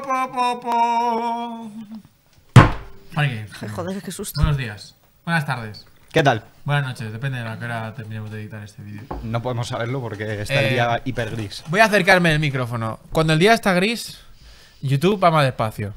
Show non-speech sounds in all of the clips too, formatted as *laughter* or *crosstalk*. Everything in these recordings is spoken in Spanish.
*laughs* Joder, qué susto. Buenos días. Buenas tardes. ¿Qué tal? Buenas noches, depende de la que hora terminemos de editar este vídeo. No podemos saberlo porque está el eh, día hiper gris. Voy a acercarme al micrófono. Cuando el día está gris, YouTube va más despacio.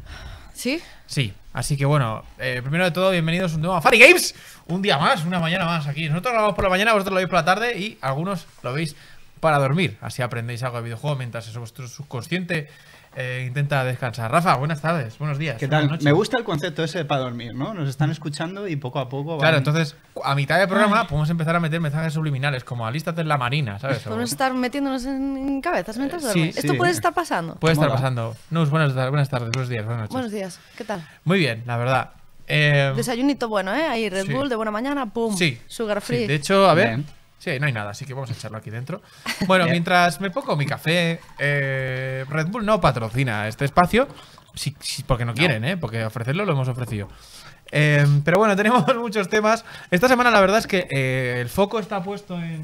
¿Sí? Sí. Así que bueno, eh, primero de todo, bienvenidos a un nuevo Fari Games. Un día más, una mañana más aquí. Nosotros vamos por la mañana, vosotros lo veis por la tarde y algunos lo veis para dormir. Así aprendéis algo de videojuego mientras es vuestro subconsciente eh, intenta descansar. Rafa, buenas tardes, buenos días. ¿Qué tal? Me gusta el concepto ese para dormir, ¿no? Nos están mm. escuchando y poco a poco. Claro, entonces, a mitad del programa podemos empezar a meter mensajes subliminales, como alístate en la marina, ¿sabes? Pues podemos estar metiéndonos en cabezas mientras eh, dormimos. Esto puede estar pasando. Puede estar pasando. Nus, buenas, buenas tardes, buenos días, buenas noches. Buenos días, ¿qué tal? Muy bien, la verdad. Eh, Desayunito bueno, ¿eh? Ahí Red Bull de buena mañana, pum. Sí. Sugar free. De hecho, a ver. Sí, no hay nada, así que vamos a echarlo aquí dentro. Bueno, *laughs* mientras me pongo mi café, eh, Red Bull no patrocina este espacio, sí, porque no quieren, ¿eh? porque ofrecerlo lo hemos ofrecido. Em, pero bueno, *laughs* tenemos muchos temas. Esta semana la verdad es que eh, el foco está puesto en,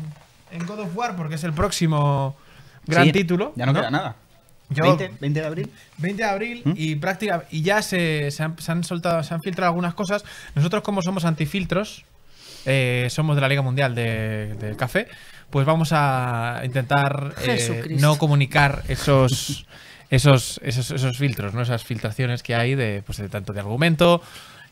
en, God of War porque es el próximo gran título. Ya no, queda nada. 20, de abril. 20 de abril ¿Mm? y prácticamente y ya se, se, han, soltado, se han filtrado algunas cosas. Nosotros como somos antifiltros, eh, somos de la Liga Mundial del de Café, pues vamos a intentar eh, no comunicar esos, esos, esos, filtros, ¿no? esas filtraciones que hay de, pues, de tanto de argumento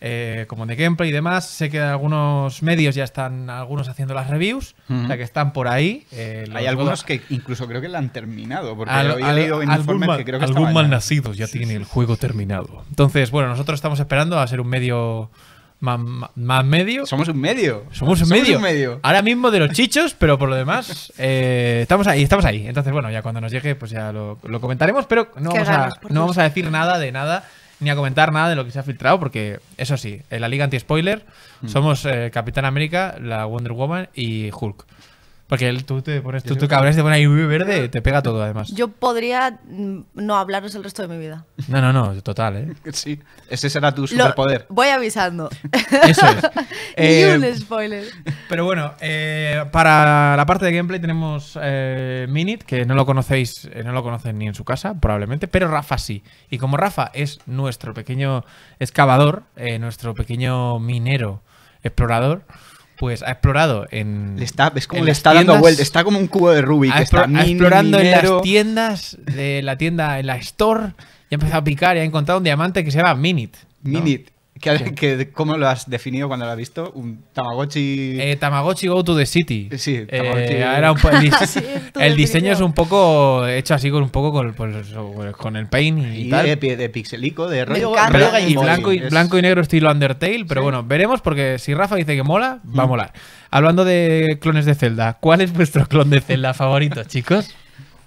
eh, como de gameplay y demás. Sé que algunos medios ya están, algunos haciendo las reviews, uh que están por ahí. Hay algunos que incluso creo que la han terminado, porque lo había leído en el mal, que creo que Algún mal nacido ya tiene el juego terminado. Entonces, bueno, nosotros estamos esperando a ser un medio más, medio. Somos un medio. Somos un, medio. Ahora mismo de los chichos, pero por lo demás, eh, estamos ahí, estamos ahí. Entonces, bueno, ya cuando nos llegue, pues ya lo, comentaremos, pero no, vamos, a, no vamos a decir nada de nada ni a comentar nada de lo que se ha filtrado, porque eso sí, en la liga anti-spoiler mm. somos eh, Capitán América, la Wonder Woman y Hulk. Porque él, tú te pones, tú, tú te pones ahí verde, te pega todo además. Yo podría mm, no hablaros el resto de mi vida. No, no, no, total, ¿eh? *laughs* Sí, ese será tu superpoder. voy avisando. Eso es. *laughs* Eh, un spoiler. Pero bueno, eh, para la parte de gameplay tenemos eh, Minit, que no lo conocéis, no lo conocen ni en su casa, probablemente, pero Rafa sí. Y como Rafa es nuestro pequeño excavador, nuestro pequeño minero explorador, pues ha explorado en. Le está, como está dando vuelta, está como un cubo de Rubik. que está explorando en las tiendas de la tienda, en la store, y ha empezado a picar y ha encontrado un diamante que se llama Minit. Minit que, cómo lo has definido cuando lo has visto? ¿Un Tamagotchi? Eh, Tamagotchi Go to the City. Sí, era eh, el, *laughs* diseño es un poco hecho así con un poco con, pues, pues, el paint y, tal. De, pixelico, de rollo, blanco y, negro estilo Undertale, pero bueno, veremos porque si Rafa dice que mola, va a mm. molar. Hablando de clones de Zelda, ¿cuál es vuestro clon de Zelda favorito, chicos?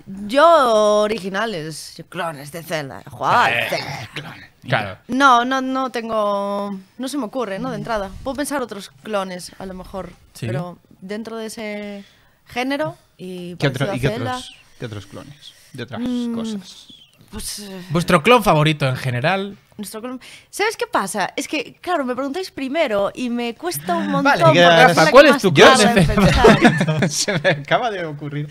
Yo originales, clones de Zelda. No, no, no tengo. No se me ocurre, ¿no? De mm. entrada. Puedo pensar otros clones, a lo mejor. Pero dentro de ese género y. ¿Qué, otros, qué otros, clones? De otras mm, cosas. Pues, eh, Vuestro clon favorito en general. ¿Sabes qué pasa? Es que, claro, me preguntáis primero y me cuesta un montón. ¿cuál es tu Zelda? *laughs* Se me acaba de ocurrir.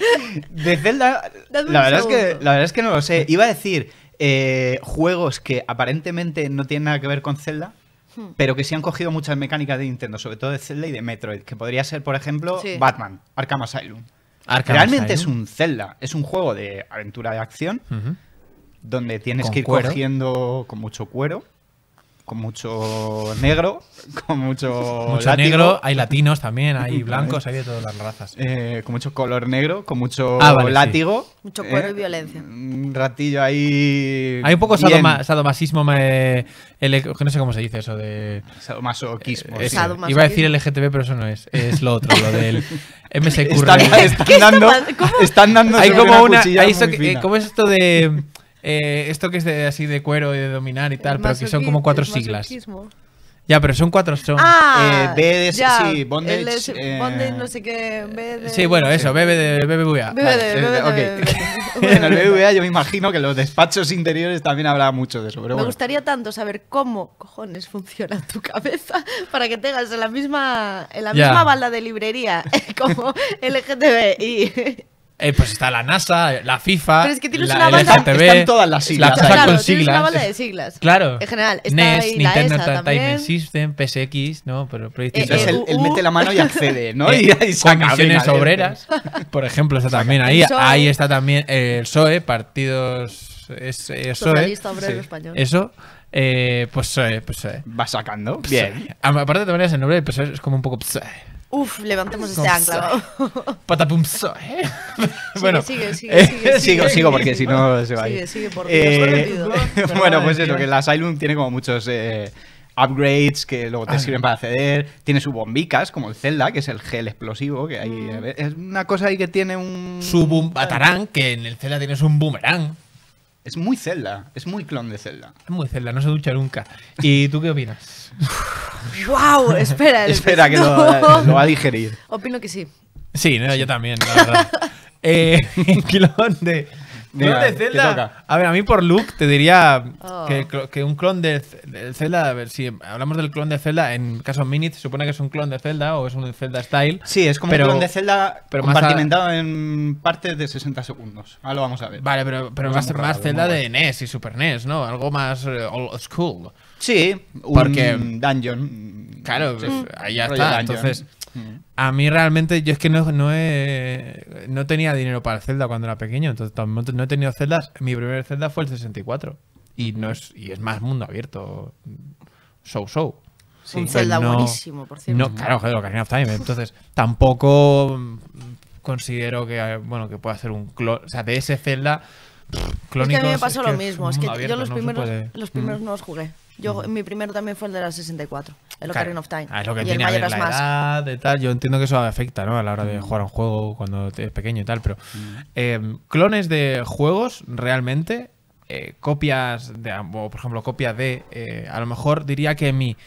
De Zelda, *laughs* la verdad, es que, no lo sé. Iba a decir eh, juegos que aparentemente no tienen nada que ver con Zelda, hmm. pero que sí han cogido muchas mecánicas de Nintendo, sobre todo de Zelda y de Metroid, que podría ser, por ejemplo, Batman, Arkham Asylum. Realmente es un Zelda, es un juego de aventura de acción, donde tienes que ir cuero. con mucho cuero, con mucho negro, *laughs* con mucho. Mucho negro, hay latinos también, hay *laughs* blancos, hay de todas las razas. Eh, con mucho color negro, con mucho ah, látigo. Mucho cuero y eh, violencia. Un ratillo ahí. Hay un poco sadomasismo, me, no sé cómo se dice eso de. Sadomasoquismo. Eh, Iba a decir LGTB, pero eso no es. Es lo otro, lo del MSQ. *laughs* Están, están, dando. hay como una. Hay ¿Cómo es esto de.? Eh, esto que es así de cuero y de dominar y tal, pero que son como cuatro siglas. Ya, pero son cuatro son. Ah, eh, sí, eh, bondage, no sé qué, Sí, bueno, eso, BBVA. *laughs* el BBVA yo me imagino que los despachos interiores también habrá mucho de eso, Me gustaría tanto saber cómo cojones funciona tu cabeza *laughs* para que tengas en la misma en la misma balda de librería *laughs* como LGTB y eh, pues está la NASA, la FIFA, Pero es que tienes la, una banda- Están todas las siglas. La cosa Claro, con siglas. una banda de siglas. Claro. En general, está NES, ahí la Nintendo ESA también. System, PSX, ¿no? Pero el Entonces eh, él, mete la mano y accede, ¿no? Eh, y, saca, comisiones obreras, por ejemplo, está también ahí. E. Ahí está también el PSOE, partidos es, eh, PSOE. Socialista Obrero Sí. Español. Eso, eh, pues PSOE, PSOE. Va sacando. Bien. E. Aparte de todas el nombre del PSOE es como un poco PSOE. Uf, levantemos este ancla. Patapum ¿eh? *laughs* bueno, sigue, eh, sigue, sigue, sigo, sigo porque si no se va a Sigue, sigue, eh, *laughs* Bueno, pues eso, que la Asylum tiene como muchos eh, upgrades que luego te ah. sirven para acceder. Tiene sus bombicas, como el Zelda, que es el gel explosivo, que hay, mm. es una cosa ahí que tiene un... Su boom que en el Zelda tienes un boomerang. Es muy celda, es muy clon de celda, Es muy celda. no se ducha nunca. ¿Y tú qué opinas? ¡Wow! *laughs* *laughs* Espera, espera que eh, lo, va a digerir. Opino que sí. Sí, yo también, la verdad. *laughs* Eh, de de Zelda? A ver, a mí por look te diría oh. que, un clon de, Zelda, a ver, si hablamos del clon de Zelda, en caso Minit se supone que es un clon de Zelda o es un Zelda Style. Sí, es como un clon de Zelda pero compartimentado en partes de 60 segundos. Ahora lo vamos a ver. Vale, pero, pero más, Zelda de NES y Super NES, ¿no? Algo más eh, old school. Sí, un Porque, dungeon. Claro, pues, ahí ya está. Entonces... Mm a mí realmente, yo es que no, he, no tenía dinero para Zelda cuando era pequeño, entonces no he tenido celdas. Mi primer Zelda fue el 64 y no es y es más mundo abierto, show show. Un Zelda buenísimo, por cierto. No, claro, que Ocarina of Time. Entonces, tampoco considero que bueno que pueda ser un clon, o sea, de ese Zelda. Clónicos, es que a mí me pasó lo mismo, es que yo los primeros, los mm. primeros no los jugué. Yo, mi primero también fue el de la 64, el Ocarina of Time. Ah, es lo que y el de tal. Yo entiendo que eso afecta, ¿no? A la hora de jugar un juego cuando eres pequeño y tal, pero. Eh, clones de juegos realmente. Eh, copias de. O por ejemplo, copia de. Eh, a lo mejor diría que mi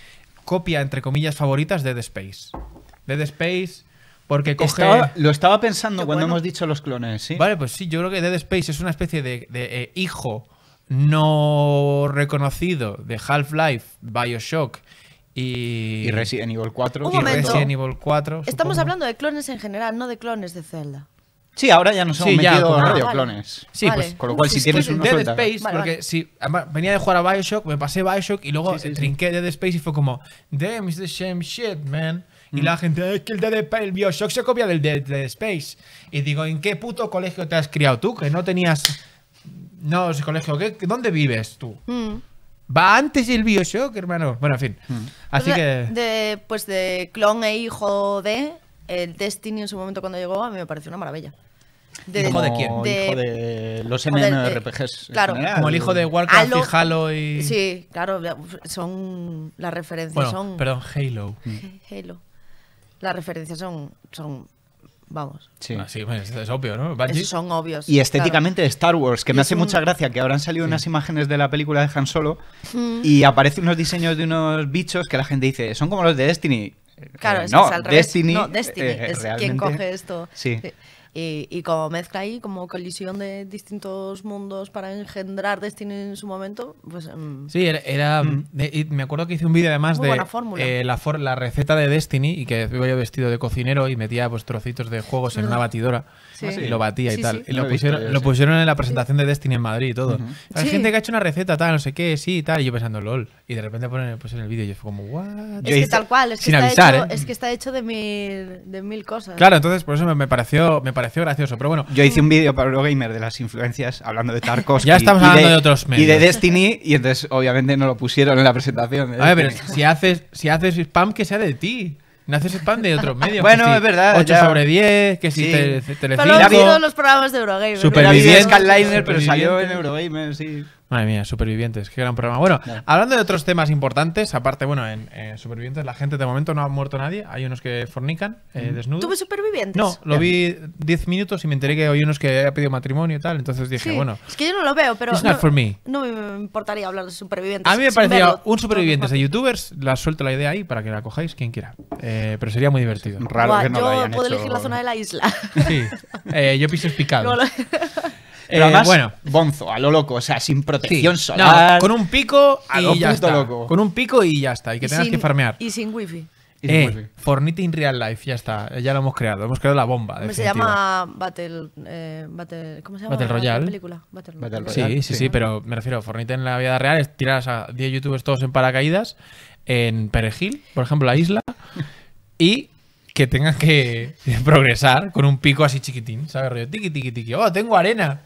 copia, entre comillas, favoritas de Dead Space. Dead Space. Porque coge... lo estaba pensando cuando hemos dicho los clones, ¿sí? Vale, pues sí, yo creo que Dead Space es una especie de hijo no reconocido de Half-Life, Bioshock y... Resident Evil 4. Evil Estamos hablando de clones en general, no de clones de Zelda. Sí, ahora ya nos hemos metido pues, ah, clones. Sí, pues, con lo cual si tienes un Dead Space, porque si venía de jugar a Bioshock, me pasé Bioshock y luego trinqué Dead Space y fue como, damn, it's the same shit, man. Y mm. la gente, es que el Dead Space, el Bioshock se copia del Dead Space. Y digo, ¿en qué puto colegio te has criado tú? Que no tenías no, colegio. colegio. ¿Dónde vives tú? Mm. Va antes el Bioshock, hermano. Bueno, en fin. Mm. Así que. De, pues de clon e hijo de. El Destiny en su momento cuando llegó, a mí me pareció una maravilla. De, ¿Hijo de quién? De, hijo de los MMORPGs. claro. Como el hijo de Warcraft y Halo Sí, claro, son las referencias son... perdón, Halo. Halo. Las referencias son, son Vamos. Sí. Pues, es obvio, ¿no? Son obvios. Y estéticamente Star Wars, que me hace mucha gracia que habrán salido unas imágenes de la película de Han Solo mm. y aparecen unos diseños de unos bichos que la gente dice, son como los de Destiny. Claro, eh, es no, Destiny, Destiny. Eh, es quien coge esto. sí. Y, como mezcla ahí, como colisión de distintos mundos para engendrar Destiny en su momento, pues... Mm. Sí, era... Mm. Mm, me acuerdo que hice un vídeo además de eh, la, la receta de Destiny y que iba yo vestido de cocinero y metía pues trocitos de juegos en una batidora. Y lo batía y tal. Y lo, pusieron, en la presentación de Destiny en Madrid y todo. Hay gente que ha hecho una receta, tal, no sé qué, sí, tal. Y yo pensando, lol. Y de repente ponen pues, en el vídeo y yo fue como, what? Es que tal cual, Sin está, avisar, hecho, ¿eh? es que está hecho de mil, de mil cosas. Claro, entonces por eso me, pareció, me pareció gracioso. Pero bueno. Yo hice un vídeo para Eurogamer de las influencias hablando de Tarkovsky. ya estamos hablando de, otros medios. Y de Destiny, y entonces obviamente no lo pusieron en la presentación. A ver, si haces, si haces spam, que sea de ti. No haces spam de otros medios. bueno, es verdad. 8 sobre 10, que si sí. te, te, Telecinco. Solo he visto los programas de Eurogamer. Superviviente Skyliner pero salió en Eurogamer, sí. Madre mía, Supervivientes, qué gran programa. Bueno, hablando de otros temas importantes, aparte, bueno, en, eh, Supervivientes la gente de momento no ha muerto nadie, hay unos que fornican eh, mm. desnudos. ¿Tuve Supervivientes? No, lo vi 10 minutos y me enteré que hay unos que ha pedido matrimonio y tal, entonces dije, bueno... Es que yo no lo veo, pero... It's not no, for me. no me importaría hablar de Supervivientes. A mí me parecía un Supervivientes de YouTubers, la suelto la idea ahí para que la cojáis quien quiera, eh, pero sería muy divertido. Raro que no yo lo hayan puedo elegir la zona de la isla. Sí, eh, yo piso espicado. *laughs* Pero eh, además, bueno. bonzo, a lo loco, o sea, sin protección solar. con un pico y ya está. Con un pico y ya está, y que tengas que farmear. Y sin wifi. Eh, Fornite in Real Life, ya está, ya lo hemos creado, hemos creado la bomba. Se llama Battle, eh, Battle, ¿Cómo se llama? Battle Royale. Película? Battle, Royale. Sí, sí, sí, pero me refiero, Fornite en la vida real es tirar a 10 youtubers todos en paracaídas, en Perejil, por ejemplo, la isla, y que tengas que *laughs* progresar con un pico así chiquitín, ¿sabes? tiki, tiki, tiki. Oh, tengo arena.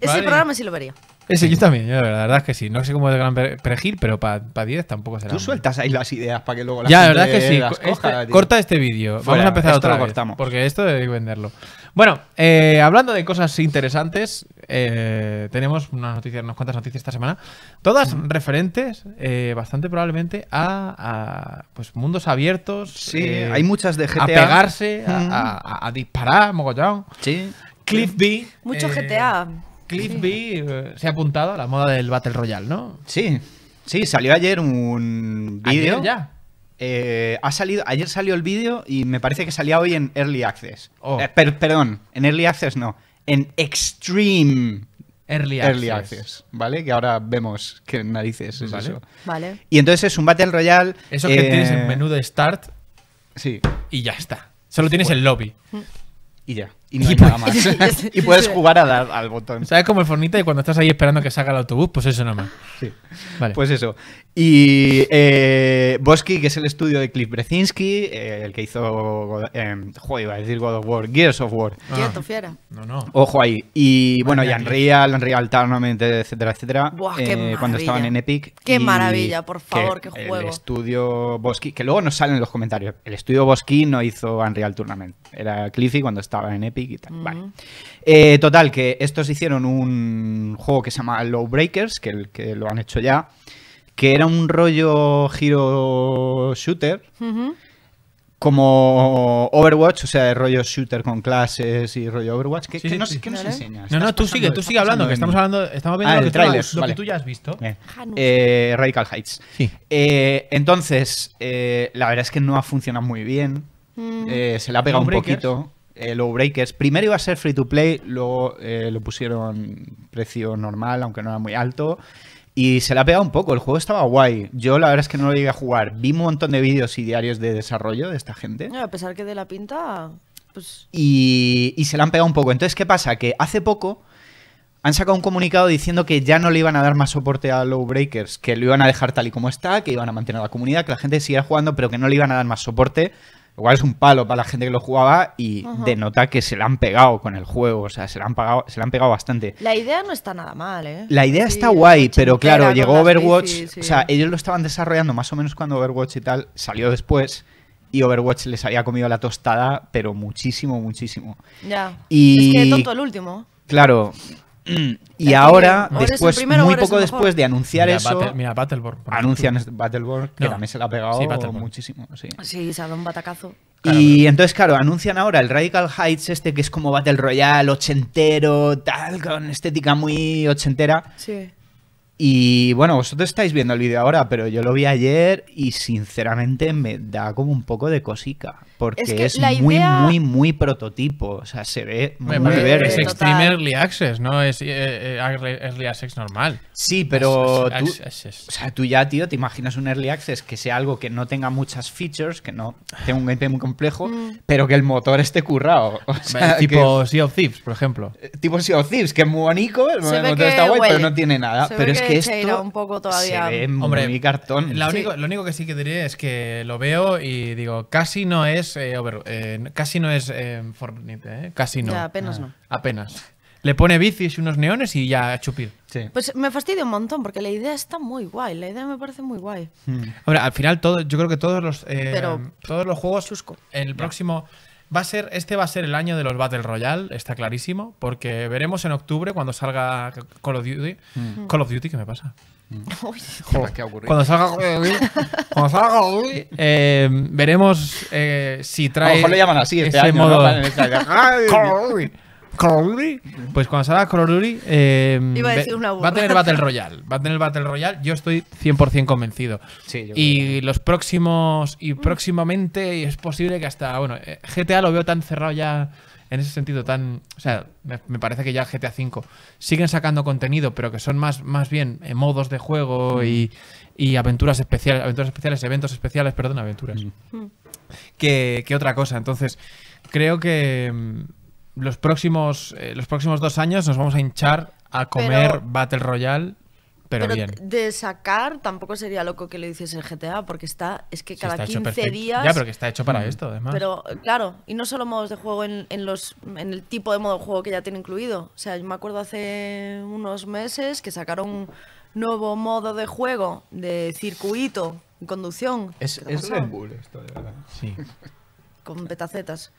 Ese programa sí lo vería. Ese yo también, la verdad es que sí. No sé cómo es gran perejil, pero para 10 tampoco será. Tú sueltas ahí las ideas para que luego las Ya, la verdad es que sí. Este, corta este vídeo. Vamos a empezar otra vez, Porque esto debe venderlo. Bueno, eh, hablando de cosas interesantes, eh, tenemos unas noticias, unas cuantas noticias esta semana. Todas referentes, eh, bastante probablemente, a, pues mundos abiertos. Sí, hay muchas de GTA. A pegarse, a, disparar, mogollón. Sí. Cliff B. Mucho GTA. Cliff B eh, se ha apuntado a la moda del Battle Royale, ¿no? Sí, sí, salió ayer un vídeo. ya. Eh, ha salido, ayer salió el vídeo y me parece que salía hoy en Early Access. Oh. Eh, perdón, en Early Access no, en Extreme Early, access. ¿vale? Que ahora vemos que narices es ¿Vale? eso. Vale. Y entonces es un Battle Royale. Eso que tienes en menú de Start. Sí. Y ya está. Solo tienes pues el lobby. Mm. Y ya y pues, más. *laughs* y puedes jugar a dar al botón. ¿Sabes como el fornita y cuando estás ahí esperando que salga el autobús? Pues eso nomás. Sí. Vale. Pues eso. Y eh, Bosky, que es el estudio de Cliff Brezinski, eh, el que hizo, eh, iba a decir God of War, Gears of War. Ah. no, no. Ojo ahí. Y bueno, y Unreal, Unreal Tournament, etcétera, etcétera. Eh, cuando estaban en Epic. Qué maravilla, por favor, qué juego. El estudio Bosky, que luego nos salen en los comentarios. El estudio Bosky no hizo Unreal Tournament. Era Cliffy cuando estaba en Epic y tal. Eh, total, que estos hicieron un juego que se llama Low Breakers, que, que lo han hecho ya que era un rollo giro shooter. Como Overwatch, o sea, rollo shooter con clases y rollo Overwatch. ¿Qué, no, nos enseñas? No, no, tú sigue, tú sigue hablando, que estamos hablando, estamos viendo ah, lo, que, tú, lo que, tú, ya has visto. Eh, eh, Radical Heights. Eh, entonces, la verdad es que no ha funcionado muy bien. Mm. se le ha pegado un poquito. Eh, Low Breakers. Primero iba a ser free to play, luego lo pusieron precio normal, aunque no era muy alto. Y se la ha pegado un poco, el juego estaba guay. Yo la verdad es que no lo iba a jugar. Vi un montón de vídeos y diarios de desarrollo de esta gente. a pesar que de la pinta, pues Y, se la han pegado un poco. Entonces, ¿qué pasa? Que hace poco han sacado un comunicado diciendo que ya no le iban a dar más soporte a Lowbreakers, que lo iban a dejar tal y como está, que iban a mantener la comunidad, que la gente siguiera jugando, pero que no le iban a dar más soporte Igual es un palo para la gente que lo jugaba y denota que se le han pegado con el juego, o sea, se le han, se han pegado bastante. La idea no está nada mal, ¿eh? La idea está guay, pero claro, llegó Overwatch, o sea, ellos lo estaban desarrollando más o menos cuando Overwatch y tal salió después y Overwatch les había comido la tostada, pero muchísimo, muchísimo. Ya. Y... Es que tonto el último. Claro, Mm. Y ahora, después, muy poco después de anunciar eso, mira, anuncian Battleborn, que también se le ha pegado muchísimo. Sí, sí se ha dado un batacazo. y entonces, claro, anuncian ahora el Radical Heights, este que es como Battle Royale, ochentero, tal, con estética muy ochentera. Sí. Y bueno, vosotros estáis viendo el vídeo ahora, pero yo lo vi ayer y sinceramente me da como un poco de cosica porque es, muy, muy, muy prototipo. O sea, se ve muy Es Extreme Early Access, ¿no? Es eh, eh, Early Access normal. Sí, pero tú, o sea, tú ya, tío, te imaginas un Early Access que sea algo que no tenga muchas features, que no tenga un gameplay muy complejo, mm. pero que el motor esté currado. O sea, tipo Sea of Thieves, por ejemplo. Eh, tipo Sea of Thieves, que es muy bonito, el motor está guay, pero no tiene nada. pero es que esto se ve Hombre, muy cartón. Lo único que sí que diría es que lo veo y digo, casi no es eh, eh, casi no es eh, eh, Casi no. Ya, apenas no. Ah, apenas. Le pone bicis y unos neones y ya chupir. Pues me fastidia un montón porque la idea está muy guay, la idea me parece muy guay. Ahora, hmm. al final todo, yo creo que todos los todos los juegos en el próximo Va a ser, este va a ser el año de los Battle Royale, está clarísimo, porque veremos en octubre cuando salga Call of Duty. Mm. Call of Duty, ¿qué me pasa? Mm. *laughs* cuando salga Call of Duty, cuando salga Call of Duty eh, veremos eh, si trae. A lo mejor llaman así este ese año, modo. *laughs* Crowley, pues cuando salga Crowley eh, va a tener Battle Royale. Va a tener Battle Royale, yo estoy 100% convencido. y los próximos, y próximamente es posible que hasta, bueno, eh, GTA lo veo tan cerrado ya en ese sentido tan... O sea, me, parece que ya GTA V siguen sacando contenido, pero que son más, más bien eh, modos de juego mm. y, aventuras especiales, aventuras especiales, eventos especiales, perdón, aventuras. Mm. Mm. que, otra cosa. Entonces, creo que los próximos, eh, los próximos dos años nos vamos a hinchar a comer Battle Royale. Pero, bien. de sacar tampoco sería loco que le hiciese el GTA, porque está, es que cada 15 días. Ya, pero que está hecho para mm. esto, además. Pero eh, claro, y no solo modos de juego en, los, en el tipo de modo de juego que ya tiene incluido. O sea, yo me acuerdo hace unos meses que sacaron un nuevo modo de juego de circuito, conducción. Es, es Red esto, de verdad. Sí. Con petacetas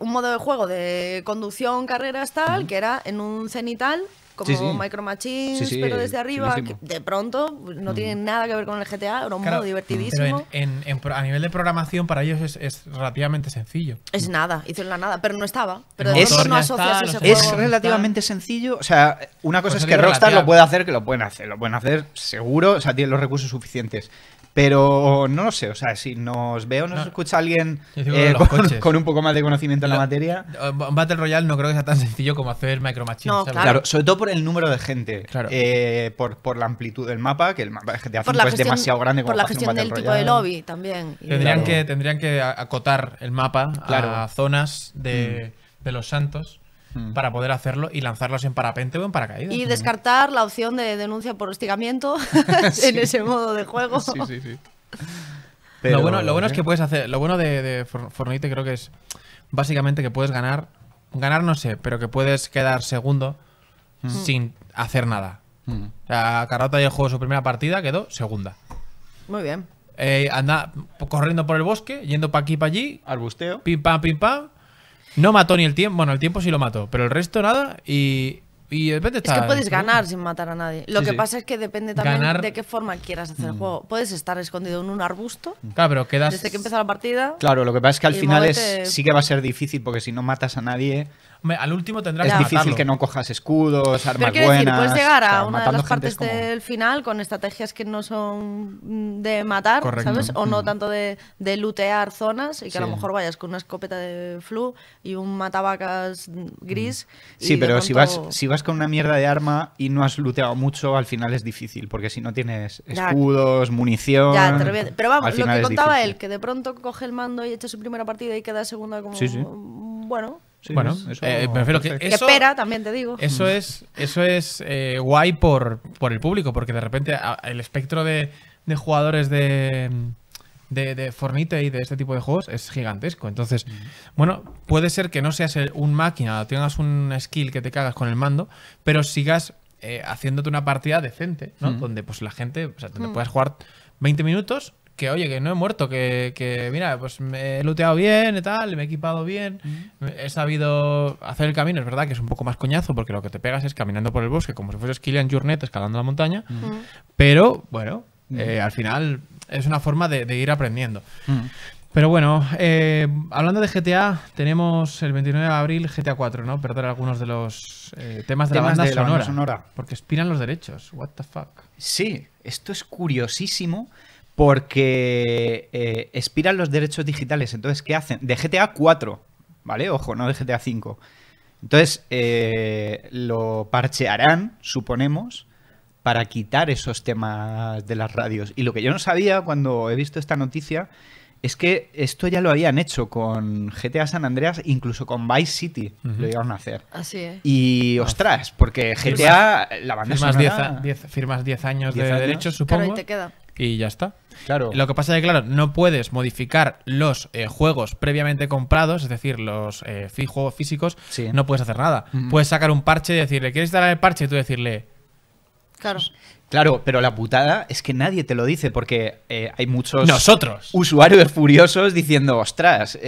un modo de juego de conducción, carreras, tal, que era en un cenital como Micro Machines, pero desde arriba, de pronto pues, no tiene nada que ver con el GTA, era un modo divertidísimo. Pero a nivel de programación para ellos es, relativamente sencillo. Es nada, hicieron la nada, pero no estaba. Pero de es, no asocias Es relativamente sencillo, o sea, una cosa es que Rockstar lo puede hacer, que lo pueden hacer, lo pueden hacer seguro, o sea, tienen los recursos suficientes. Pero no lo sé, o sea, si nos veo, nos escucha alguien eh, con, un poco más de conocimiento en la, materia. Eh, Battle Royale no creo que sea tan sencillo como hacer Micro Machines. claro. sobre todo por el número de gente, eh, por, la amplitud del mapa, que el mapa de es demasiado grande Por la gestión del tipo de lobby también. Tendrían, que, tendrían que acotar el mapa a zonas mm. de los santos. Mm. para poder hacerlo y lanzarlos en parapente o en paracaídas. Y descartar la opción de denuncia por hostigamiento *laughs* *laughs* en ese modo de juego. Sí, sí, sí. lo, bueno, lo bueno es que ¿eh? puedes hacer. Lo bueno de, de creo que es básicamente que puedes ganar. Ganar no sé, pero que puedes quedar segundo mm. sin hacer nada. Mm. O sea, Carrota ya jugó su primera partida, quedó segunda. Muy bien. Eh, anda corriendo por el bosque, yendo pa' aquí para allí. Al busteo Pim pam, pim pam. No mató ni el tiempo. Bueno, el tiempo sí lo mató, pero el resto nada y. Y depende Es que puedes ganar sin matar a nadie. Lo que pasa es que depende también de qué forma quieras hacer el mm. juego. Puedes estar escondido en un arbusto. Claro, pero quedas. Desde que empieza la partida. Claro, lo que pasa es que al final es, sí que va a ser difícil porque si no matas a nadie, al último tendrás es difícil que no cojas escudos, armas Pero buenas. Decir, puedes llegar a una de las partes del final con estrategias que no son de matar, ¿sabes? O no mm. tanto de, lutear lootear zonas y que a lo mejor vayas con una escopeta de flu y un matabacas gris. Mm. Sí, pero si, vas, si vas con una mierda de arma y no has looteado mucho, al final es difícil, porque si no tienes escudos, munición. Ya, pero vamos, lo que contaba él, que de pronto coge el mando y echa su primera partida y queda segunda como. Sí, sí. Bueno, bueno, eh, eso, que también te digo. Eso mm. es, eso es eh, guay por, por, el público, porque de repente el espectro de, jugadores de, de, Fornite y de este tipo de juegos es gigantesco. Entonces, mm. bueno, puede ser que no seas un máquina, tengas un skill que te cagas con el mando, pero sigas eh, haciéndote una partida decente, mm. Donde pues la gente, o puedas jugar 20 minutos que oye, que no he muerto, que, mira, pues me he looteado bien y tal, me he equipado bien, he sabido hacer el camino, es verdad que es un poco más coñazo, porque lo que te pegas es caminando por el bosque, como si fueses Killian Journet escalando la montaña, pero bueno, eh, al final es una forma de, ir aprendiendo. Pero bueno, eh, hablando de GTA, tenemos el 29 de abril GTA 4, ¿no? Perder algunos de los eh, temas de, la, banda sonora, Porque expiran los derechos. What the fuck. Sí, esto es curiosísimo porque eh, expiran los derechos digitales. Entonces, ¿qué hacen? De GTA 4, ¿vale? Ojo, no de GTA 5. Entonces, eh, lo parchearán, suponemos, para quitar esos temas de las radios. Y lo que yo no sabía cuando he visto esta noticia es que esto ya lo habían hecho con GTA San Andreas, incluso con Vice City lo iban a hacer. Así es. Y ostras, porque GTA, la banda firmas 10 Firmas 10 años de derechos, supongo. Claro, y te queda y ya está. Claro. Lo que pasa es que, claro, no puedes modificar los eh, juegos previamente comprados, es decir, los eh, fijos físicos, no puedes hacer nada. Puedes sacar un parche y decirle, ¿quieres instalar el parche? Y tú decirle. Claro. Claro, pero la putada es que nadie te lo dice porque eh, hay muchos Nosotros. usuarios furiosos diciendo, ostras,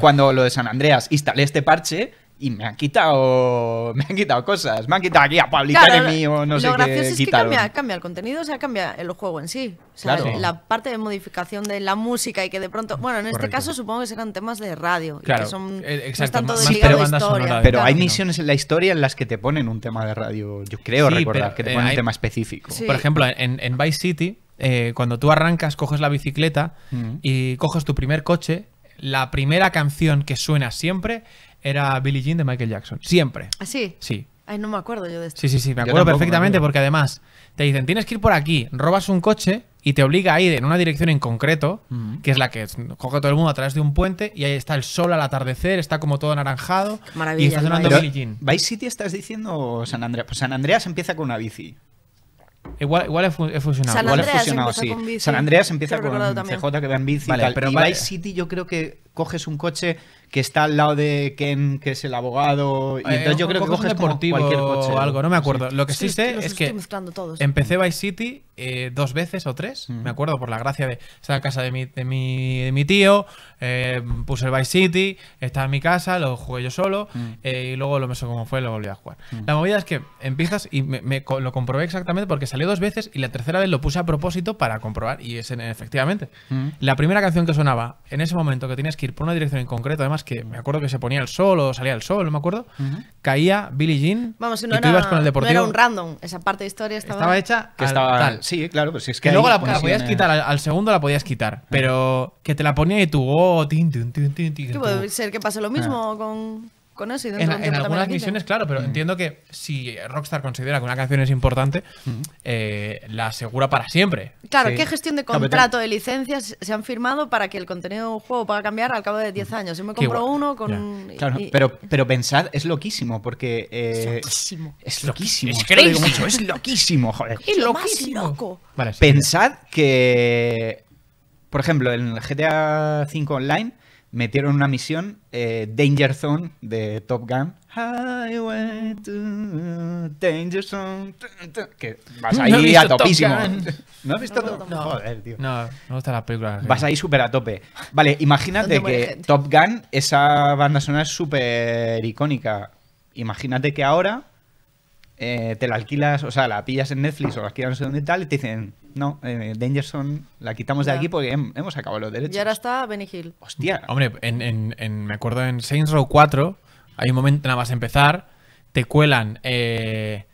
cuando lo de San Andreas instalé este parche y me han quitado me han quitado cosas me han quitado aquí a Pablita claro, mí o no lo gracioso es que cambia, el contenido o sea cambia el juego en sí la parte de modificación de la música y que de pronto bueno en este caso supongo que serán temas de radio claro, y que son no eh, pero, pero hay misiones en la historia en las que te ponen un tema de radio yo creo recordar que te eh, ponen un tema específico por ejemplo en, Vice City eh, cuando tú arrancas coges la bicicleta mm. y coges tu primer coche la primera canción que suena siempre era Billie Jean de Michael Jackson. Siempre. ¿Ah, Sí. Sí. Ay, no me acuerdo yo de esto. Sí, sí, sí, me acuerdo perfectamente porque además te dicen, tienes que ir por aquí, robas un coche y te obliga a ir en una dirección en concreto, que es la que coge todo el mundo a través de un puente y ahí está el sol al atardecer, está como todo anaranjado Maravilloso. y estás sonando Billie Jean. ¿Vice City estás diciendo o San Andreas? Pues San Andreas empieza con una bici. Igual, igual he, fusionado. San igual he San Andreas empieza con CJ que bici vale, Pero Vice City yo creo que coges un coche que está al lado de Ken, que es el abogado. Y eh, entonces yo creo que coges cualquier coche. O algo, no me acuerdo. Lo que sí, sé es que, empecé Vice City eh, dos veces o tres. Me acuerdo por la gracia de estar en casa de mi, de mi, tío. Eh, puse el Vice City, estaba en mi casa, lo jugué yo solo. y luego lo meso como fue, lo volví a jugar. La movida es que empiezas y me, lo comprobé exactamente porque salió dos veces y la tercera vez lo puse a propósito para comprobar. Y es efectivamente. La primera canción que sonaba en ese momento que tienes que ir por una dirección en concreto, además que me acuerdo que se ponía el sol o salía el sol, no me acuerdo, caía Billie Jean Vamos, no y ibas con el deportivo. era un random, esa parte de historia estaba, estaba hecha que estaba, Sí, claro, si pues es que y luego la, podías quitar, al, segundo la podías quitar, pero que te la ponía y tú, oh, ¿Qué puede ser que pase lo mismo ah. con en, algunas misiones, claro, pero mm. entiendo que si Rockstar considera que una canción es importante, mm. eh, la asegura para siempre. Claro, ¿qué gestión de contrato de licencias se han firmado para que el contenido de un juego pueda cambiar al cabo de 10 mm. años? Yo me compro uno con... claro, pero, pero pensad, es loquísimo, porque... Eh, es loquísimo. Es loquísimo. Es, es loquísimo, joder. Es lo Más loco. pensad que... Por ejemplo, en GTA V Online metieron una misión eh, Danger Zone de Top Gun. Highway to Danger Zone. Que vas ahí a topísimo. ¿No has visto Top no. Joder, tío. No, me gusta la película. Vas ahí súper a tope. Vale, imagínate que Top Gun, esa banda sonora es súper icónica. Imagínate que ahora eh, te la alquilas, o sea, la pillas en Netflix o la alquilas en sé y tal, y te dicen, no, eh, Dangerson la quitamos de aquí porque hemos acabado los derechos. Y ahora está Benny Hill. Hostia. Hombre, en, en, en, me acuerdo en Saints Row 4, hay un momento, nada más empezar, te cuelan. Eh,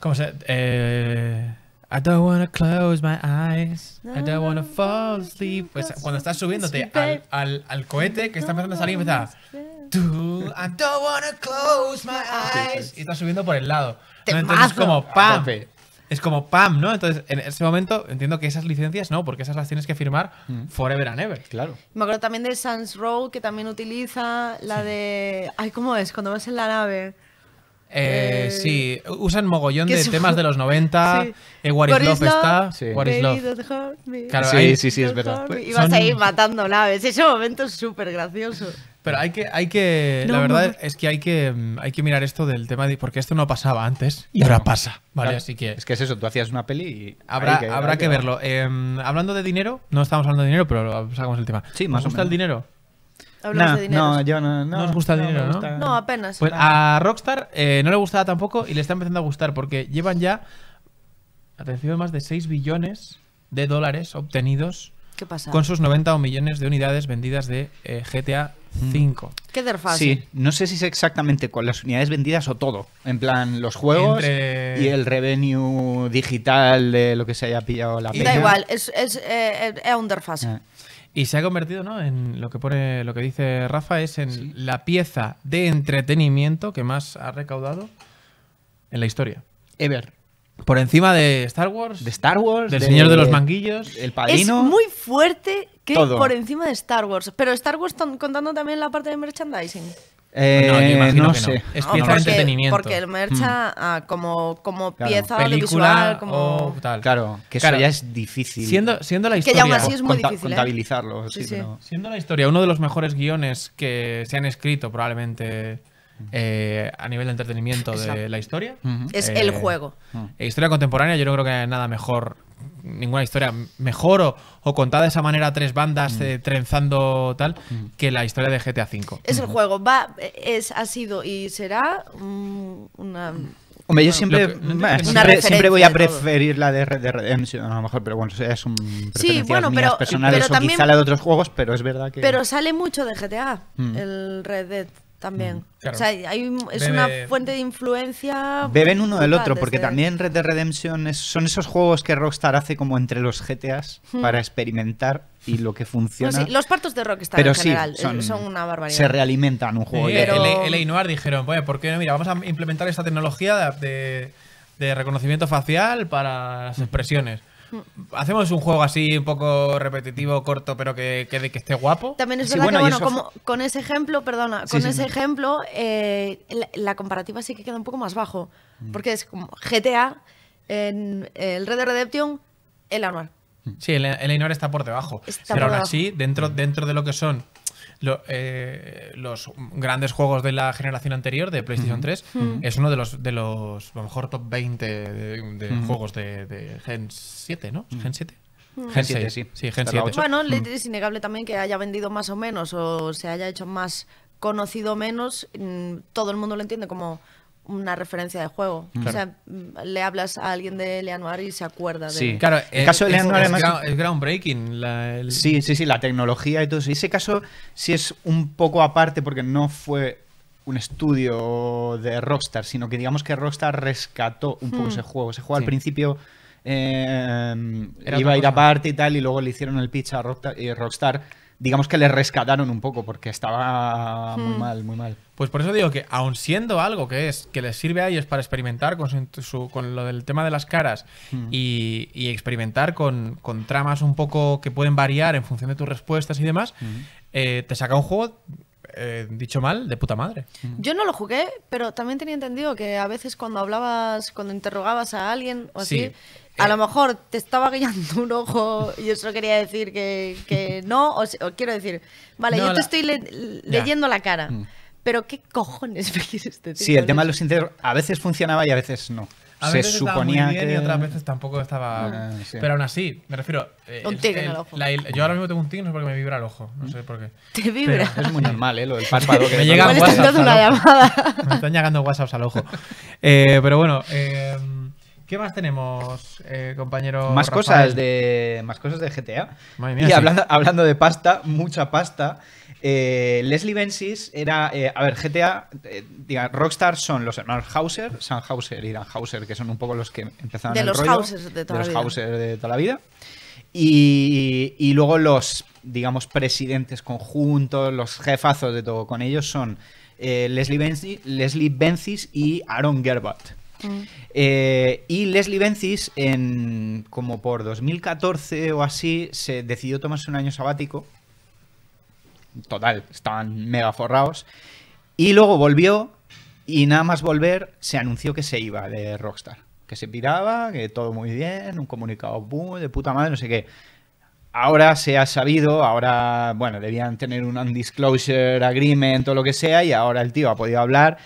¿Cómo se.? Eh, I don't wanna close my eyes. I don't wanna fall asleep. Pues cuando estás subiéndote al, al, al cohete que está empezando a salir, empieza. Y está subiendo por el lado. Entonces es como pam. Es como pam, ¿no? Entonces, en ese momento entiendo que esas licencias no, porque esas las tienes que firmar mm. forever and ever. Claro. Me acuerdo también de Sans Road, que también utiliza la de. Ay, ¿cómo es? Cuando vas en la nave. Eh, eh sí, usan mogollón de temas de los 90. *laughs* Sí. Eh, está. Sí. What sí, ahí, sí, sí, es verdad. Pues y vas a ir matando naves. Ese momento es súper gracioso. Pero hay que, hay que, la verdad es que hay que, mm, hay que mirar esto del tema de, porque esto no pasaba antes y ahora pasa, ¿vale? Así que es que es eso, tú hacías una peli y habrá, que, habrá que, verlo. Em, hablando de dinero, no estamos hablando de dinero, pero sacamos el tema. Sí, más ¿Nos gusta el dinero? de no, yo no, no. os gusta el dinero, ¿no? No, apenas. Pues a Rockstar eh, no le gustaba tampoco y le está empezando a gustar porque llevan ya, atención, más de 6 billones de dólares obtenidos con sus 90 o millones de unidades vendidas de eh, GTA 5. Qué fácil Sí, no sé si es exactamente con las unidades vendidas o todo. En plan, los juegos y el revenue digital de lo que se haya pillado la pena. Da igual, es, es, eh, eh, un derfase. Ah. Y se ha convertido, ¿no? En lo que pone, lo que dice Rafa, es en la pieza de entretenimiento que más ha recaudado en la historia. Ever. Por encima de Star Wars. De Star Wars. Del Señor de los Manguillos. El Padrino. Es muy fuerte que por encima de Star Wars. Pero Star Wars contando también la parte de merchandising. Eh, no, imagino que sé. Es pieza porque, entretenimiento. Porque el mercha, hmm. como, como pieza Película, audiovisual, como. Tal. Claro, que ya es difícil. Siendo, siendo la historia. Que es muy difícil. ¿eh? Contabilizarlo. Siendo la historia, uno de los mejores guiones que se han escrito, probablemente eh, a nivel de entretenimiento de la historia. Es el eh, juego. Eh, historia contemporánea, yo no creo que nada mejor, ninguna historia mejor o, contada de esa manera, tres bandas trenzando tal, que la historia de GTA V. Es el juego, va, es, ha sido y será una... yo siempre, siempre, voy a preferir la de Red Dead Redemption, a lo mejor, pero bueno, es un sí, bueno, de otros juegos, pero es verdad que... Pero sale mucho de GTA, mm. el Red Dead también. Mm, o sea, hay, es una fuente de influencia. Beben uno del otro, porque también Red Dead Redemption son esos juegos que Rockstar hace como entre los GTAs hmm. para experimentar y lo que funciona. Pues los partos de Rockstar en general eh, son, una barbaridad. Se realimentan un juego. El pero... dijeron, bueno, ¿por qué no? Mira, vamos a implementar esta tecnología de, de reconocimiento facial para las expresiones. Hacemos un juego así un poco repetitivo, corto, pero que, que esté guapo. También es verdad bueno, bueno, como, con ese ejemplo, perdona, con ese ejemplo, eh, la, comparativa sí que queda un poco más bajo. Mm. Porque es como GTA, en eh, el Red Dead Redemption, el anual. Sí, el, el anual está por debajo. pero aún así, dentro, dentro de lo que son lo, eh, los grandes juegos de la generación anterior, de PlayStation 3, es uno de los, de los, mejor, top 20 de, juegos de, Gen 7, ¿no? ¿Gen 7? Gen 7, sí. Gen 7. Bueno, es innegable también que haya vendido más o menos o se haya hecho más conocido menos. Mm, todo el mundo lo entiende como una referencia de juego. O sea, mm, le hablas a alguien de Noir y se acuerda de... Sí, claro. es, groundbreaking. Sí, sí, sí, la tecnología y todo eso. Y ese caso sí es un poco aparte porque no fue un estudio de Rockstar, sino que digamos que Rockstar rescató un poco hmm. ese juego. Ese juego al principio... Eh, iba a ir aparte y tal, y luego le hicieron el pitch a Rockstar, y Rockstar digamos que le rescataron un poco porque estaba muy hmm. mal, muy mal. Pues por eso digo que aun siendo algo que es que les sirve a ellos para experimentar con, lo del tema de las caras hmm. y, experimentar con, tramas un poco que pueden variar en función de tus respuestas y demás, hmm. eh, te saca un juego eh, dicho mal, de puta madre. Yo no lo jugué, pero también tenía entendido que a veces cuando hablabas, cuando interrogabas a alguien o así, a eh. lo mejor te estaba guiando un ojo y eso quería decir que, que no, o, quiero decir, vale, yo te estoy leyendo la cara, mm. pero ¿qué cojones *laughs* me quieres decir? Sí, el tema de los sinceros a veces funcionaba y a veces no. A se veces suponía bien que... y otras veces tampoco estaba... Mm. Ah, pero aún así, me refiero... Eh, un ojo. yo ahora mismo tengo un tigre, no sé por me vibra el ojo. No mm. sé por qué. ¿Te vibra? es muy normal, ¿eh? Lo del *laughs* párpado que... me *laughs* Me están llegando WhatsApps al ojo. Eh, pero bueno... ¿Qué más tenemos, eh, compañero? Más cosas de. Más cosas de GTA. y hablando, de pasta, mucha pasta. Eh, Leslie Bensis era. Eh, a ver, GTA. Eh, diga, Rockstar son los hermanos Hauser, San Hauser y Dan Hauser, que son un poco los que empezaron de el los rollo, de toda los la vida. Hauser de toda la vida. Y, luego los, digamos, presidentes conjuntos, los jefazos de todo con ellos son. Leslie, Bensis Leslie Benzis y Aaron Gerbert. Eh, y Leslie Bencis, en, como por 2014 o así, se decidió tomarse un año sabático. Total, estaban mega forrados. Y luego volvió y nada más volver se anunció que se iba de Rockstar. Que se piraba, que todo muy bien, un comunicado de puta madre, no sé qué. Ahora se ha sabido, ahora, bueno, debían tener un undisclosure agreement o lo que sea, y ahora el tío ha podido hablar